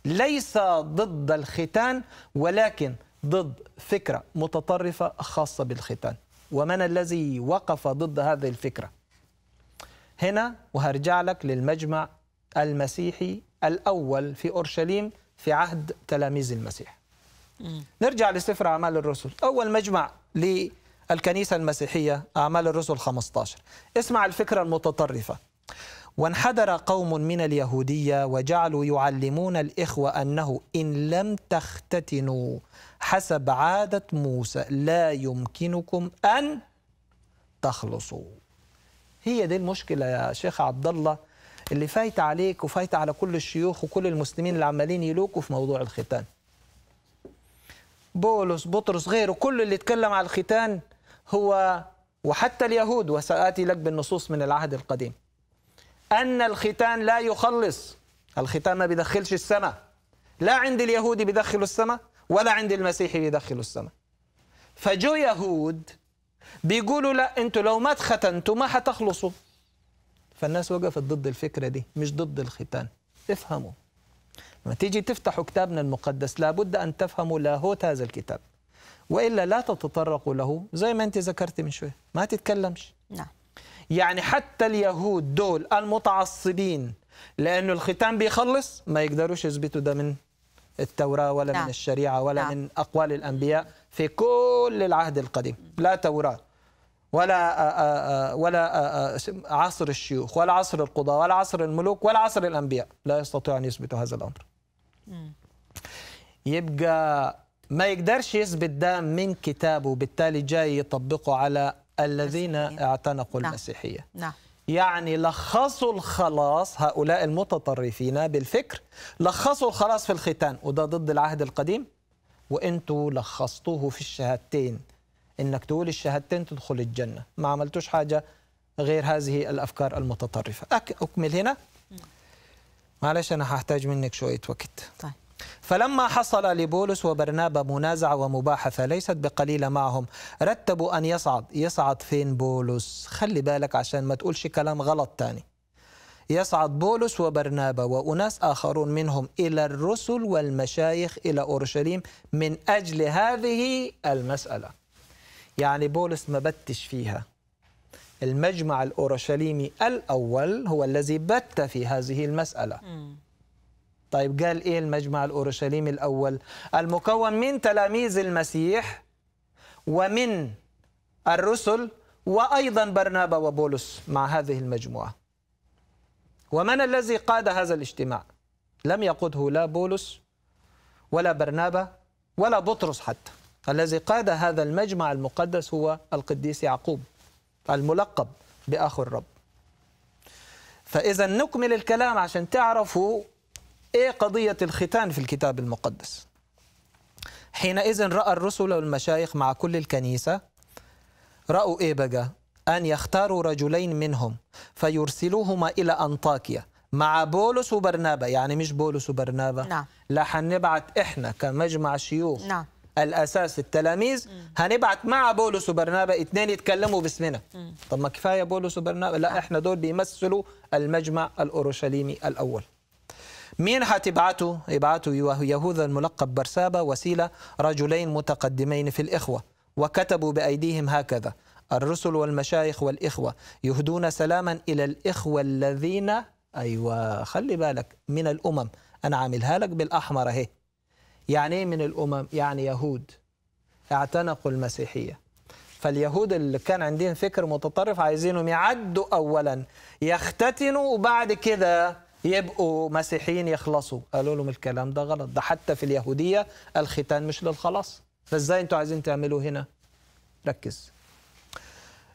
ليس ضد الختان ولكن ضد فكرة متطرفة خاصة بالختان ومن الذي وقف ضد هذه الفكرة هنا وهرجع لك للمجمع المسيحي الأول في أورشليم في عهد تلاميذ المسيح نرجع لسفر أعمال الرسل أول مجمع للكنيسة المسيحية أعمال الرسل 15 اسمع الفكرة المتطرفة وانحدر قوم من اليهودية وجعلوا يعلمون الإخوة أنه إن لم تختتنوا حسب عادة موسى لا يمكنكم أن تخلصوا هي دي المشكلة يا شيخ عبد الله اللي فايت عليك وفايت على كل الشيوخ وكل المسلمين اللي عمالين يلوكوا في موضوع الختان بولس بطرس غيره كل اللي اتكلم على الختان هو وحتى اليهود وسآتي لك بالنصوص من العهد القديم أن الختان لا يخلص الختان ما بيدخلش السماء لا عند اليهود بيدخلوا السماء ولا عند المسيح بيدخلوا السماء فجو يهود بيقولوا لا انتوا لو ما اتختنتوا ما هتخلصوا فالناس وقفت ضد الفكرة دي مش ضد الختان افهموا لما تيجي تفتحوا كتابنا المقدس لابد أن تفهموا لاهوت هذا الكتاب وإلا لا تتطرقوا له زي ما أنت ذكرت من شوية ما تتكلمش نعم يعني حتى اليهود دول المتعصبين لأنه الختان بيخلص ما يقدروش يثبتوا ده من التوراة ولا نعم. من الشريعة ولا نعم. من أقوال الأنبياء في كل العهد القديم لا توراة ولا آه، آه، آه، ولا عصر الشيوخ ولا عصر القضاة ولا عصر الملوك ولا عصر الأنبياء لا يستطيع أن يثبتوا هذا الأمر يبقى ما يقدرش يثبت ده من كتابه وبالتالي جاي يطبقه على الذين اعتنقوا نعم. المسيحية نعم. يعني لخصوا الخلاص هؤلاء المتطرفين بالفكر لخصوا الخلاص في الختان وده ضد العهد القديم وانتوا لخصتوه في الشهادتين انك تقول الشهادتين تدخل الجنة ما عملتوش حاجة غير هذه الأفكار المتطرفة أكمل هنا معلش أنا هحتاج منك شوية وقت طيب فلما حصل لبولس وبرنابا منازعة ومباحثة ليست بقليلة معهم رتبوا أن يصعد يصعد فين بولس خلي بالك عشان ما تقولش كلام غلط تاني يصعد بولس وبرنابا وأناس آخرون منهم إلى الرسل والمشايخ إلى أورشليم من أجل هذه المسألة يعني بولس ما بتش فيها المجمع الأورشليمي الأول هو الذي بت في هذه المسألة م. طيب قال إيه المجمع الأورشليمي الأول المكون من تلاميذ المسيح ومن الرسل وأيضا برنابا وبولس مع هذه المجموعة ومن الذي قاد هذا الاجتماع لم يقده لا بولس ولا برنابا ولا بطرس حتى الذي قاد هذا المجمع المقدس هو القديس يعقوب الملقب بأخو الرب فإذا نكمل الكلام عشان تعرفوا إيه قضية الختان في الكتاب المقدس حينئذ رأى الرسل والمشايخ مع كل الكنيسة رأوا إيه بقى أن يختاروا رجلين منهم فيرسلوهما إلى أنطاكيا مع بولس وبرنابا يعني مش بولس وبرنابا نعم لا حنبعت إحنا كمجمع شيوخ نعم الأساس التلاميذ مم. هنبعت مع بولس وبرنابا اثنين يتكلموا باسمنا مم. طب ما كفايه بولس وبرنابا لا نعم. احنا دول بيمثلوا المجمع الأورشليمي الأول مين حتبعته؟ يبعته يهوذا الملقب برسابة وسيلة رجلين متقدمين في الإخوة وكتبوا بأيديهم هكذا الرسل والمشايخ والإخوة يهدون سلاما إلى الإخوة الذين أيوة خلي بالك من الأمم أنا عاملها لك بالأحمر أهي يعني إيه من الأمم يعني يهود اعتنقوا المسيحية فاليهود اللي كان عندهم فكر متطرف عايزينهم يعدوا أولا يختتنوا وبعد كده يبقوا مسيحيين يخلصوا قالوا لهم الكلام ده غلط ده حتى في اليهودية الختان مش للخلاص فازاي انتوا عايزين تعملوا هنا ركز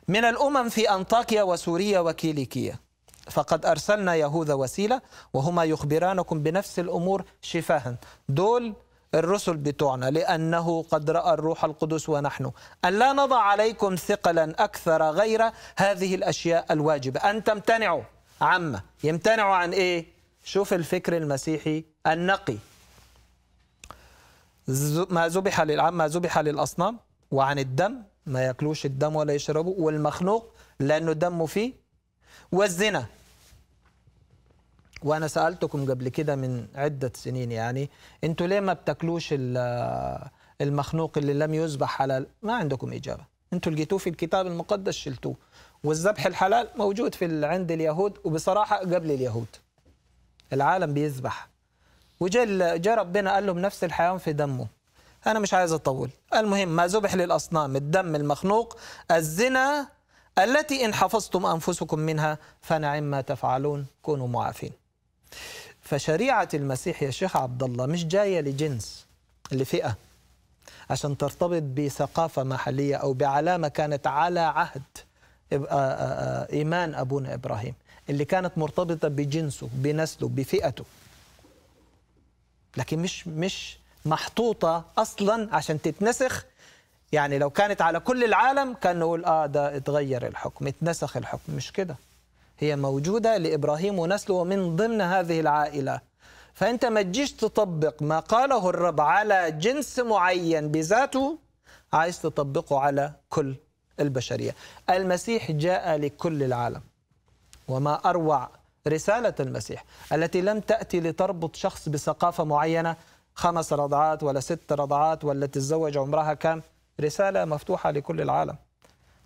من الأمم في أنطاكيا وسوريا وكيليكيا فقد أرسلنا يهوذا وسيلة وهما يخبرانكم بنفس الأمور شفاها دول الرسل بتوعنا لأنه قد رأى الروح القدس ونحن أن لا نضع عليكم ثقلا أكثر غير هذه الأشياء الواجبة أن تمتنعوا عامة يمتنعوا عن إيه؟ شوف الفكر المسيحي النقي ما ذبح للعم ما ذبح للأصنام وعن الدم ما يأكلوش الدم ولا يشربوا والمخنوق لأنه دمه فيه والزنا وأنا سألتكم قبل كده من عدة سنين يعني أنتوا ليه ما بتاكلوش المخنوق اللي لم يذبح على ما عندكم إجابة أنتوا لقيتوه في الكتاب المقدس شلتوه والذبح الحلال موجود في عند اليهود وبصراحه قبل اليهود العالم بيذبح وجا جا ربنا قال لهم نفس الحيوان في دمه انا مش عايز اطول المهم ما ذبح للاصنام الدم المخنوق الزنا التي ان حفظتم انفسكم منها فنعم ما تفعلون كونوا معافين فشريعه المسيح يا شيخ عبد الله مش جايه لجنس لفئه عشان ترتبط بثقافه محليه او بعلامه كانت على عهد إيمان أبونا إبراهيم اللي كانت مرتبطة بجنسه بنسله بفئته لكن مش مش محطوطة أصلا عشان تتنسخ يعني لو كانت على كل العالم كان نقول آه ده اتغير الحكم اتنسخ الحكم مش كده هي موجودة لإبراهيم ونسله ومن ضمن هذه العائلة فأنت ما تجيش تطبق ما قاله الرب على جنس معين بذاته عايز تطبقه على كل البشرية المسيح جاء لكل العالم وما أروع رسالة المسيح التي لم تأتي لتربط شخص بثقافة معينة خمس رضعات ولا ست رضعات ولا تتزوج عمرها كام رسالة مفتوحة لكل العالم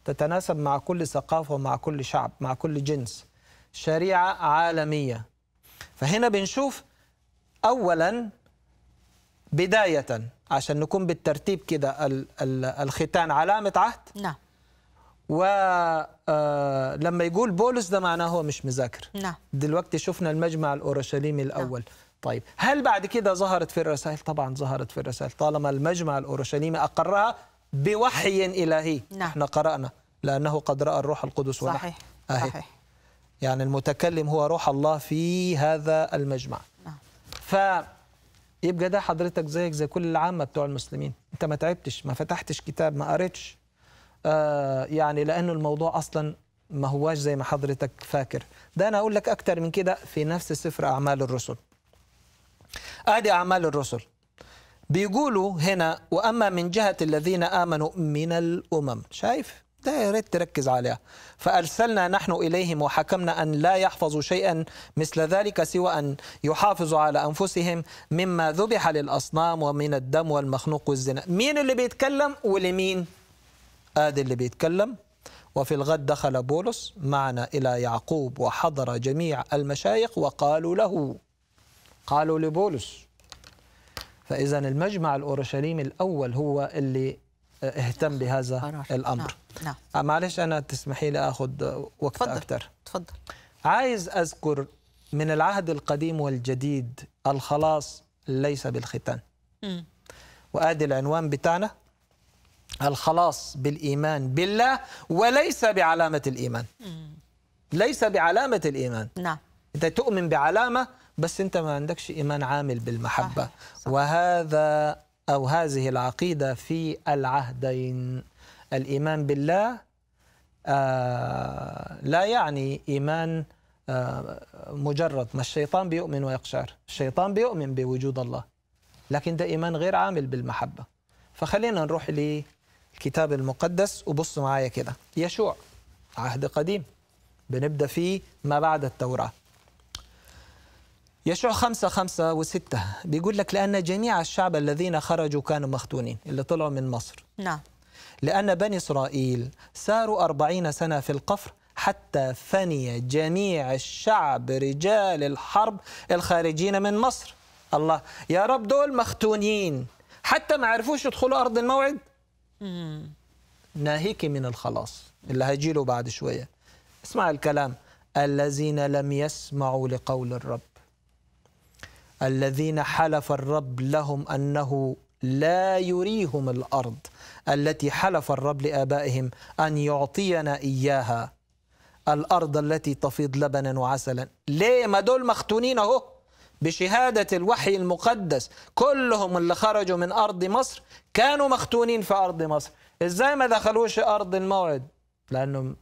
تتناسب مع كل ثقافة ومع كل شعب مع كل جنس شريعة عالمية فهنا بنشوف أولا بداية عشان نكون بالترتيب كده الختان علامة عهد نعم ولما آه، يقول بولس ده معناه هو مش مذاكر نعم دلوقتي شفنا المجمع الاورشليمي نعم. الاول نعم. طيب هل بعد كده ظهرت في الرسائل طبعا ظهرت في الرسائل طالما المجمع الاورشليمي اقرها بوحي الهي نعم. احنا قرانا لانه قد راى الروح القدس ونحن. صحيح أهي. صحيح يعني المتكلم هو روح الله في هذا المجمع نعم ف يبقى ده حضرتك زيك زي كل العامه بتوع المسلمين انت ما تعبتش ما فتحتش كتاب ما قريتش آه، يعني لأن الموضوع أصلا ما هواش زي ما حضرتك فاكر ده أنا أقول لك أكتر من كده في نفس سفر أعمال الرسل أدي أعمال الرسل بيقولوا هنا وأما من جهة الذين آمنوا من الأمم شايف ده يا ريت تركز عليها فأرسلنا نحن إليهم وحكمنا أن لا يحفظوا شيئا مثل ذلك سوى أن يحافظوا على أنفسهم مما ذبح للأصنام ومن الدم والمخنوق والزنا مين اللي بيتكلم ولمين آدي اللي بيتكلم وفي الغد دخل بولس معنا إلى يعقوب وحضر جميع المشايخ وقالوا له قالوا لبولس فإذا المجمع الأورشليمي الأول هو اللي اهتم بهذا نعم، الأمر نعم. نعم. معلش أنا تسمحي لي أخذ وقت تفضل. أكثر تفضل. عايز أذكر من العهد القديم والجديد الخلاص ليس بالختان م. وآدي العنوان بتاعنا الخلاص بالإيمان بالله وليس بعلامة الإيمان ليس بعلامة الإيمان نعم أنت تؤمن بعلامة بس أنت ما عندكش إيمان عامل بالمحبة صحيح. صحيح. وهذا أو هذه العقيدة في العهدين الإيمان بالله آه لا يعني إيمان آه مجرد ما الشيطان بيؤمن ويقشعر الشيطان بيؤمن بوجود الله لكن ده إيمان غير عامل بالمحبة فخلينا نروح لي الكتاب المقدس وبص معايا كده يشوع عهد قديم بنبدأ فيه ما بعد التوراة يشوع خمسة خمسة وستة بيقول لك لأن جميع الشعب الذين خرجوا كانوا مختونين اللي طلعوا من مصر نعم لأن بني إسرائيل ساروا أربعين سنة في القفر حتى فني جميع الشعب رجال الحرب الخارجين من مصر الله يا رب دول مختونين حتى ما عرفوش يدخلوا أرض الموعد ناهيك من الخلاص اللي هيجيله بعد شوية اسمع الكلام الذين لم يسمعوا لقول الرب الذين حلف الرب لهم أنه لا يريهم الأرض التي حلف الرب لآبائهم أن يعطينا إياها الأرض التي تفيض لبنا وعسلا ليه ما دول مختونين أهو بشهادة الوحي المقدس كلهم اللي خرجوا من أرض مصر كانوا مختونين في أرض مصر إزاي ما دخلوش أرض الموعد لأنهم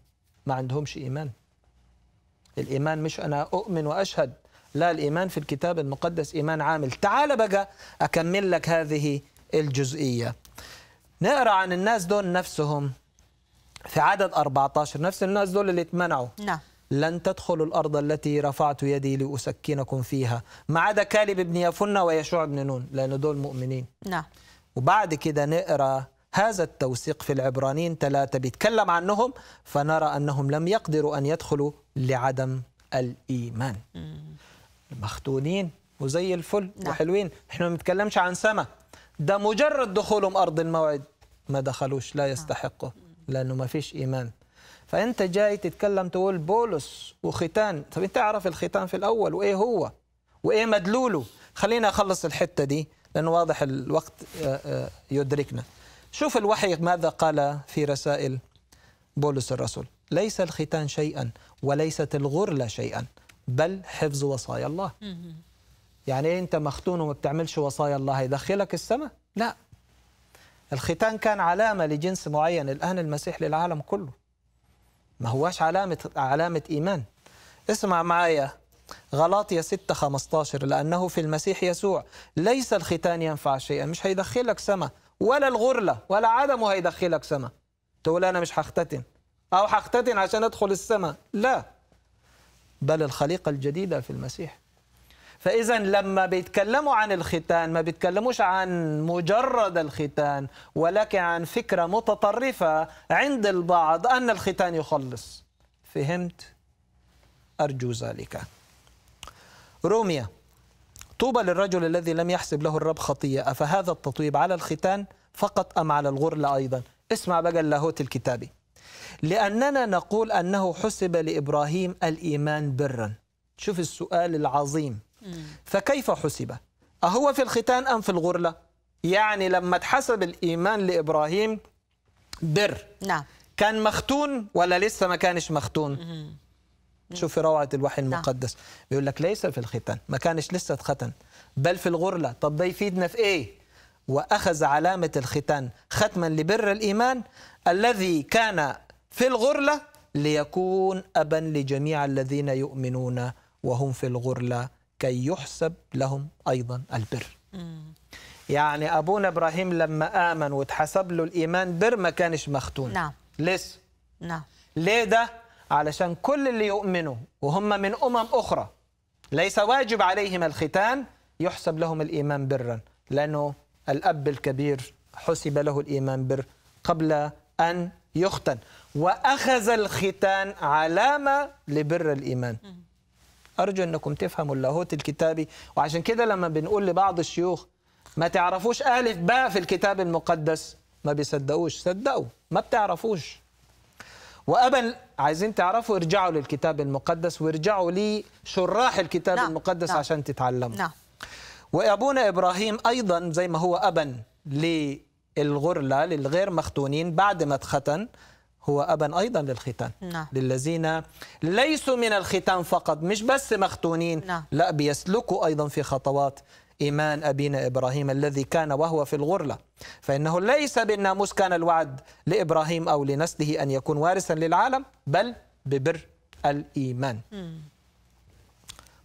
ما عندهمش إيمان الإيمان مش أنا أؤمن وأشهد لا الإيمان في الكتاب المقدس إيمان عامل تعال بقى أكمل لك هذه الجزئية نقرأ عن الناس دول نفسهم في عدد 14 نفس الناس دول اللي اتمنعوا نعم لن تدخلوا الأرض التي رفعت يدي لأسكنكم فيها ما عدا كالب بن يفنة ويشوع بن نون لأن دول مؤمنين نعم وبعد كده نقرأ هذا التوثيق في العبرانيين ثلاثة بيتكلم عنهم فنرى أنهم لم يقدروا أن يدخلوا لعدم الإيمان مختونين وزي الفل نعم. وحلوين احنا ما بنتكلمش عن سما ده مجرد دخولهم أرض الموعد ما دخلوش لا نعم. يستحقه لأنه ما فيش إيمان فانت جاي تتكلم تقول بولس وختان طب انت عارف الختان في الاول وايه هو وايه مدلوله خلينا اخلص الحته دي لان واضح الوقت آه، آه، يدركنا شوف الوحي ماذا قال في رسائل بولس الرسول ليس الختان شيئا وليست الغرله شيئا بل حفظ وصايا الله يعني إيه انت مختون وما بتعملش وصايا الله يدخلك السماء لا الختان كان علامه لجنس معين الان المسيح للعالم كله ما هواش علامة علامة إيمان اسمع معايا غلاطية 6 15 لأنه في المسيح يسوع ليس الختان ينفع شيئا مش هيدخلك سما ولا الغرلة ولا عدمه هيدخلك سما تقول أنا مش هختتن أو هختتن عشان أدخل السما لا بل الخليقة الجديدة في المسيح فاذا لما بيتكلموا عن الختان ما بيتكلموش عن مجرد الختان ولكن عن فكره متطرفه عند البعض ان الختان يخلص فهمت ارجو ذلك روميا طوبى للرجل الذي لم يحسب له الرب خطيه افهذا التطويب على الختان فقط ام على الغرله ايضا اسمع بقى اللاهوت الكتابي لاننا نقول انه حسب لابراهيم الايمان برا شوف السؤال العظيم فكيف حسب أهو في الختان أم في الغرلة يعني لما اتحسب الإيمان لإبراهيم بر نعم كان مختون ولا لسه ما كانش مختون نعم. شوف روعة الوحي نعم. المقدس نعم. بيقول لك ليس في الختان ما كانش لسه اتختن بل في الغرلة طب ده يفيدنا في ايه وأخذ علامة الختان ختما لبر الإيمان الذي كان في الغرلة ليكون أبا لجميع الذين يؤمنون وهم في الغرلة كي يحسب لهم أيضا البر يعني أبونا إبراهيم لما آمن واتحسب له الإيمان بر ما كانش مختون نعم لسه نعم ليه ده؟ علشان كل اللي يؤمنوا وهم من أمم أخرى ليس واجب عليهم الختان يحسب لهم الإيمان برا لأنه الأب الكبير حسب له الإيمان بر قبل أن يختن وأخذ الختان علامة لبر الإيمان أرجو أنكم تفهموا اللاهوت الكتابي وعشان كده لما بنقول لبعض الشيوخ ما تعرفوش ألف باء في الكتاب المقدس ما بيصدقوش صدقوا ما بتعرفوش وأبا عايزين تعرفوا ارجعوا للكتاب المقدس وارجعوا لشراح الكتاب نعم. المقدس لا. نعم. عشان تتعلموا نعم. وأبونا إبراهيم أيضا زي ما هو أبا للغرلة للغير مختونين بعد ما اتختن هو أبا أيضا للختان نعم. للذين ليسوا من الختان فقط مش بس مختونين نعم. لا بيسلكوا أيضا في خطوات إيمان أبينا إبراهيم الذي كان وهو في الغرلة فإنه ليس بالناموس كان الوعد لإبراهيم أو لنسله أن يكون وارثا للعالم بل ببر الإيمان مم.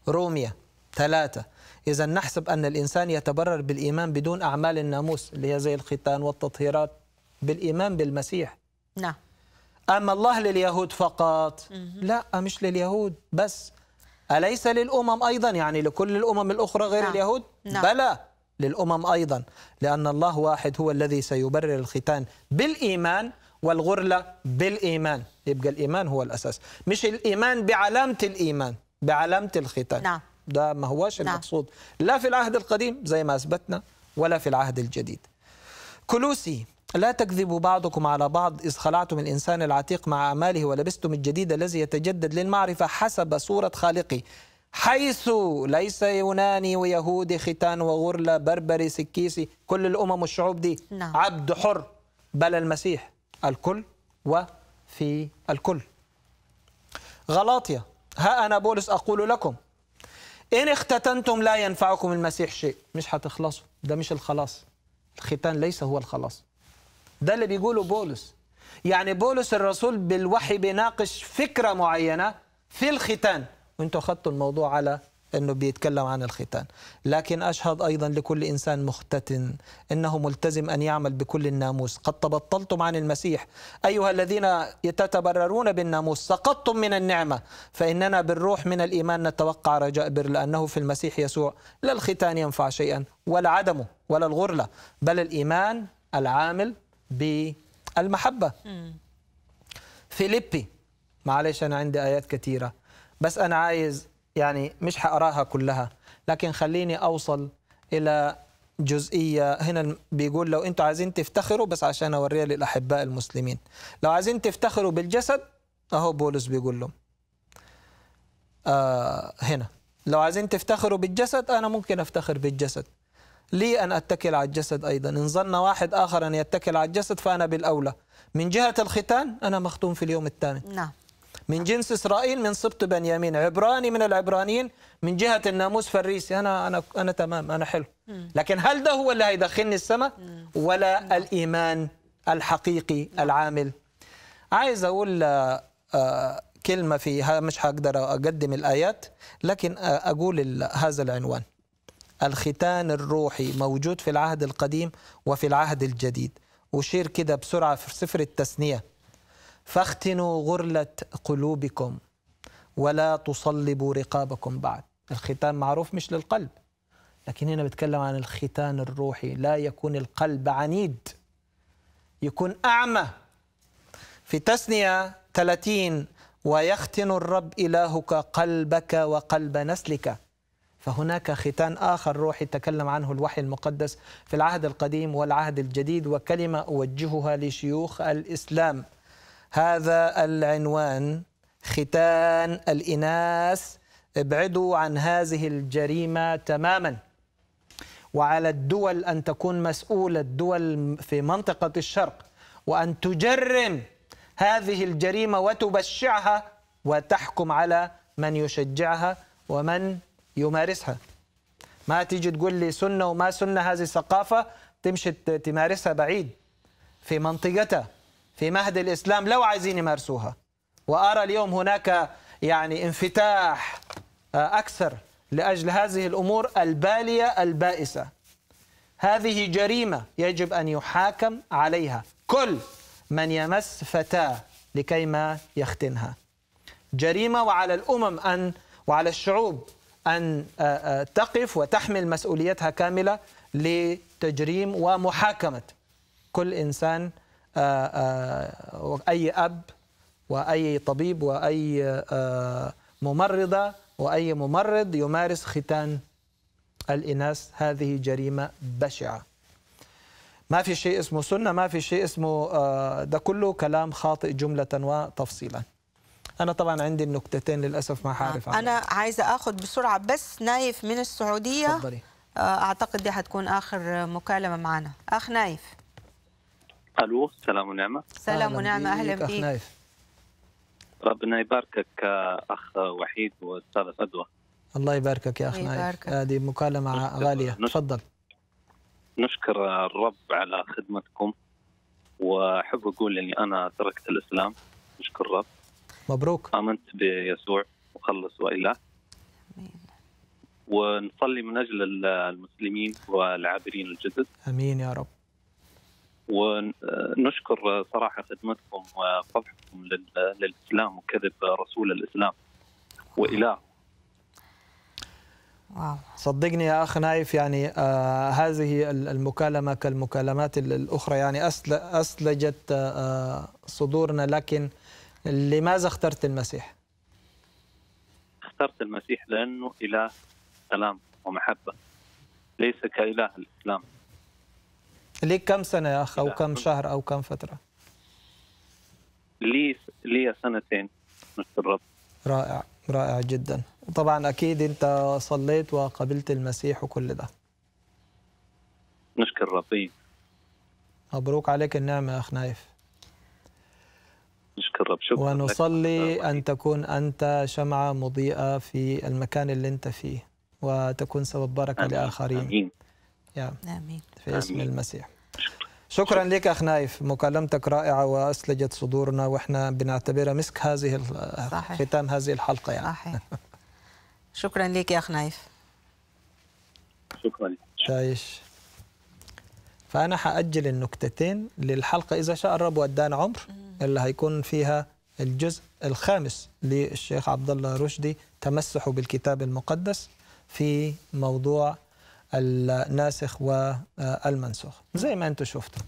روميا ثلاثة إذا نحسب أن الإنسان يتبرر بالإيمان بدون أعمال الناموس اللي هي زي الختان والتطهيرات بالإيمان بالمسيح نعم أما الله لليهود فقط لا مش لليهود بس أليس للأمم أيضا يعني لكل الأمم الأخرى غير نعم. اليهود نعم. بلى للأمم أيضا لأن الله واحد هو الذي سيبرر الختان بالإيمان والغرلة بالإيمان يبقى الإيمان هو الأساس مش الإيمان بعلامة الإيمان بعلامة الختان نعم. ده ما هواش نعم. المقصود لا في العهد القديم زي ما أثبتنا ولا في العهد الجديد كلوسي لا تكذبوا بعضكم على بعض إذ خلعتم الإنسان العتيق مع أعماله ولبستم الجديد الذي يتجدد للمعرفة حسب صورة خالقه حيث ليس يوناني ويهودي ختان وغرلة بربري سكيسي كل الأمم والشعوب دي نعم. عبد حر بل المسيح الكل وفي الكل غلاطيا ها أنا بولس أقول لكم إن اختتنتم لا ينفعكم المسيح شيء مش هتخلصوا ده مش الخلاص الختان ليس هو الخلاص ده اللي بيقوله بولس يعني بولس الرسول بالوحي بيناقش فكرة معينة في الختان وانتوا أخذتوا الموضوع على انه بيتكلم عن الختان لكن اشهد ايضا لكل انسان مختتن انه ملتزم ان يعمل بكل الناموس قد تبطلتم عن المسيح ايها الذين تتبررون بالناموس سقطتم من النعمه فاننا بالروح من الايمان نتوقع رجاء بر لانه في المسيح يسوع لا الختان ينفع شيئا ولا عدمه ولا الغرله بل الايمان العامل بالمحبة فيليبي معلش أنا عندي آيات كثيرة بس أنا عايز يعني مش حقراها كلها لكن خليني أوصل إلى جزئية هنا بيقول لو أنتوا عايزين تفتخروا بس عشان أوريها للأحباء المسلمين لو عايزين تفتخروا بالجسد أهو بولس بيقول لهم آه هنا لو عايزين تفتخروا بالجسد أنا ممكن أفتخر بالجسد لي أن أتكل على الجسد أيضا إن ظن واحد آخر أن يتكل على الجسد فأنا بالأولى من جهة الختان أنا مختوم في اليوم الثامن نعم من جنس إسرائيل من سبط بنيامين عبراني من العبرانيين من جهة الناموس فريسي أنا أنا أنا تمام أنا حلو لكن هل ده هو اللي هيدخلني السماء ولا الإيمان الحقيقي العامل عايز أقول آه، كلمة في مش هقدر أقدم الآيات لكن آه، أقول هذا العنوان الختان الروحي موجود في العهد القديم وفي العهد الجديد أشير كده بسرعة في سفر التثنية فاختنوا غرلة قلوبكم ولا تصلبوا رقابكم بعد الختان معروف مش للقلب لكن هنا بتكلم عن الختان الروحي لا يكون القلب عنيد يكون أعمى في تثنية 30 ويختن الرب إلهك قلبك وقلب نسلك فهناك ختان آخر روحي تكلم عنه الوحي المقدس في العهد القديم والعهد الجديد وكلمة أوجهها لشيوخ الإسلام هذا العنوان ختان الإناث ابعدوا عن هذه الجريمة تماما وعلى الدول أن تكون مسؤولة الدول في منطقة الشرق وأن تجرم هذه الجريمة وتبشعها وتحكم على من يشجعها ومن يمارسها ما تيجي تقول لي سنة وما سنة هذه الثقافة تمشي تمارسها بعيد في منطقتها في مهد الإسلام لو عايزين يمارسوها وأرى اليوم هناك يعني انفتاح آه، أكثر لأجل هذه الأمور البالية البائسة هذه جريمة يجب أن يحاكم عليها كل من يمس فتاة لكيما يختنها جريمة وعلى الأمم أن وعلى الشعوب أن آه، آه، تقف وتحمل مسؤوليتها كاملة لتجريم ومحاكمة كل إنسان آه، أي أب وأي طبيب وأي ممرضة وأي ممرض يمارس ختان الإناث هذه جريمة بشعة ما في شيء اسمه سنة ما في شيء اسمه ده كله كلام خاطئ جملة وتفصيلا انا طبعا عندي النكتتين للاسف ما حعرف انا عايزه اخذ بسرعه بس نايف من السعوديه اتفضلي آه، اعتقد دي هتكون اخر مكالمه معنا اخ نايف الو سلام ونعمه سلام ونعمه اهلا بك اخ نايف. ربنا يباركك آه، اخ وحيد واستاذ فدوى الله يباركك يا اخ نايف هذه مكالمه نشكر غاليه نشكر تفضل نشكر الرب على خدمتكم واحب اقول اني انا تركت الاسلام نشكر الرب مبروك آمنت بيسوع مخلص وإله أمين ونصلي من أجل المسلمين والعابرين الجدد أمين يا رب ونشكر صراحة خدمتكم وفضحكم للإسلام وكذب رسول الإسلام وإله صدقني يا أخ نايف يعني آه هذه المكالمة كالمكالمات الأخرى يعني أسلجت آه،, آه صدورنا لكن لماذا اخترت المسيح؟ اخترت المسيح لأنه إله سلام ومحبة ليس كإله الإسلام ليك كم سنة يا أخ أو كم شهر أو كم فترة؟ لي لي سنتين مثل الرب رائع رائع جدا طبعا أكيد أنت صليت وقبلت المسيح وكل ده نشكر ربي مبروك عليك النعمة يا أخ نايف الرب شكرا ونصلي لك. أن تكون أنت شمعة مضيئة في المكان اللي أنت فيه وتكون سبب بركة آمين. لآخرين آمين يا. آمين في اسم آمين. المسيح شكرا, لك أخ نايف مكالمتك رائعة وأسلجت صدورنا وإحنا بنعتبرها مسك هذه صحيح. ختام هذه الحلقة يعني صحيح. شكرا لك يا أخ نايف شكرا شايش فأنا حأجل النكتتين للحلقة إذا شاء الرب ودان عمر اللي هيكون فيها الجزء الخامس للشيخ عبد الله رشدي تمسحه بالكتاب المقدس في موضوع الناسخ والمنسوخ زي ما انتم شفتوا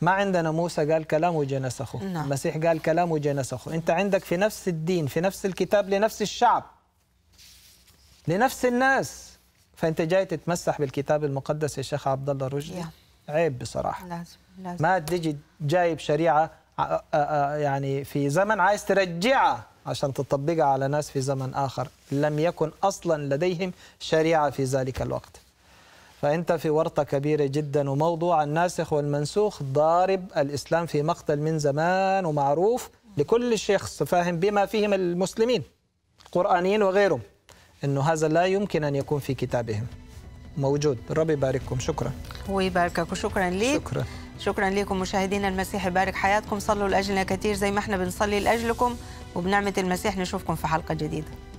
ما عندنا موسى قال كلام وجه نسخه نعم. المسيح قال كلام وجه نسخه انت عندك في نفس الدين في نفس الكتاب لنفس الشعب لنفس الناس فانت جاي تتمسح بالكتاب المقدس يا شيخ عبد الله رشدي عيب بصراحه لازم لازم ما تجي جايب شريعه يعني في زمن عايز ترجعها عشان تطبقها على ناس في زمن آخر لم يكن أصلا لديهم شريعة في ذلك الوقت فأنت في ورطة كبيرة جدا وموضوع الناسخ والمنسوخ ضارب الإسلام في مقتل من زمان ومعروف لكل شخص فاهم بما فيهم المسلمين قرآنيين وغيرهم أنه هذا لا يمكن أن يكون في كتابهم موجود ربي يبارككم شكرا ويباركك وشكرا لك شكرا شكرا لكم مشاهدينا المسيح يبارك حياتكم صلوا لاجلنا كثير زي ما احنا بنصلي لاجلكم وبنعمه المسيح نشوفكم في حلقه جديده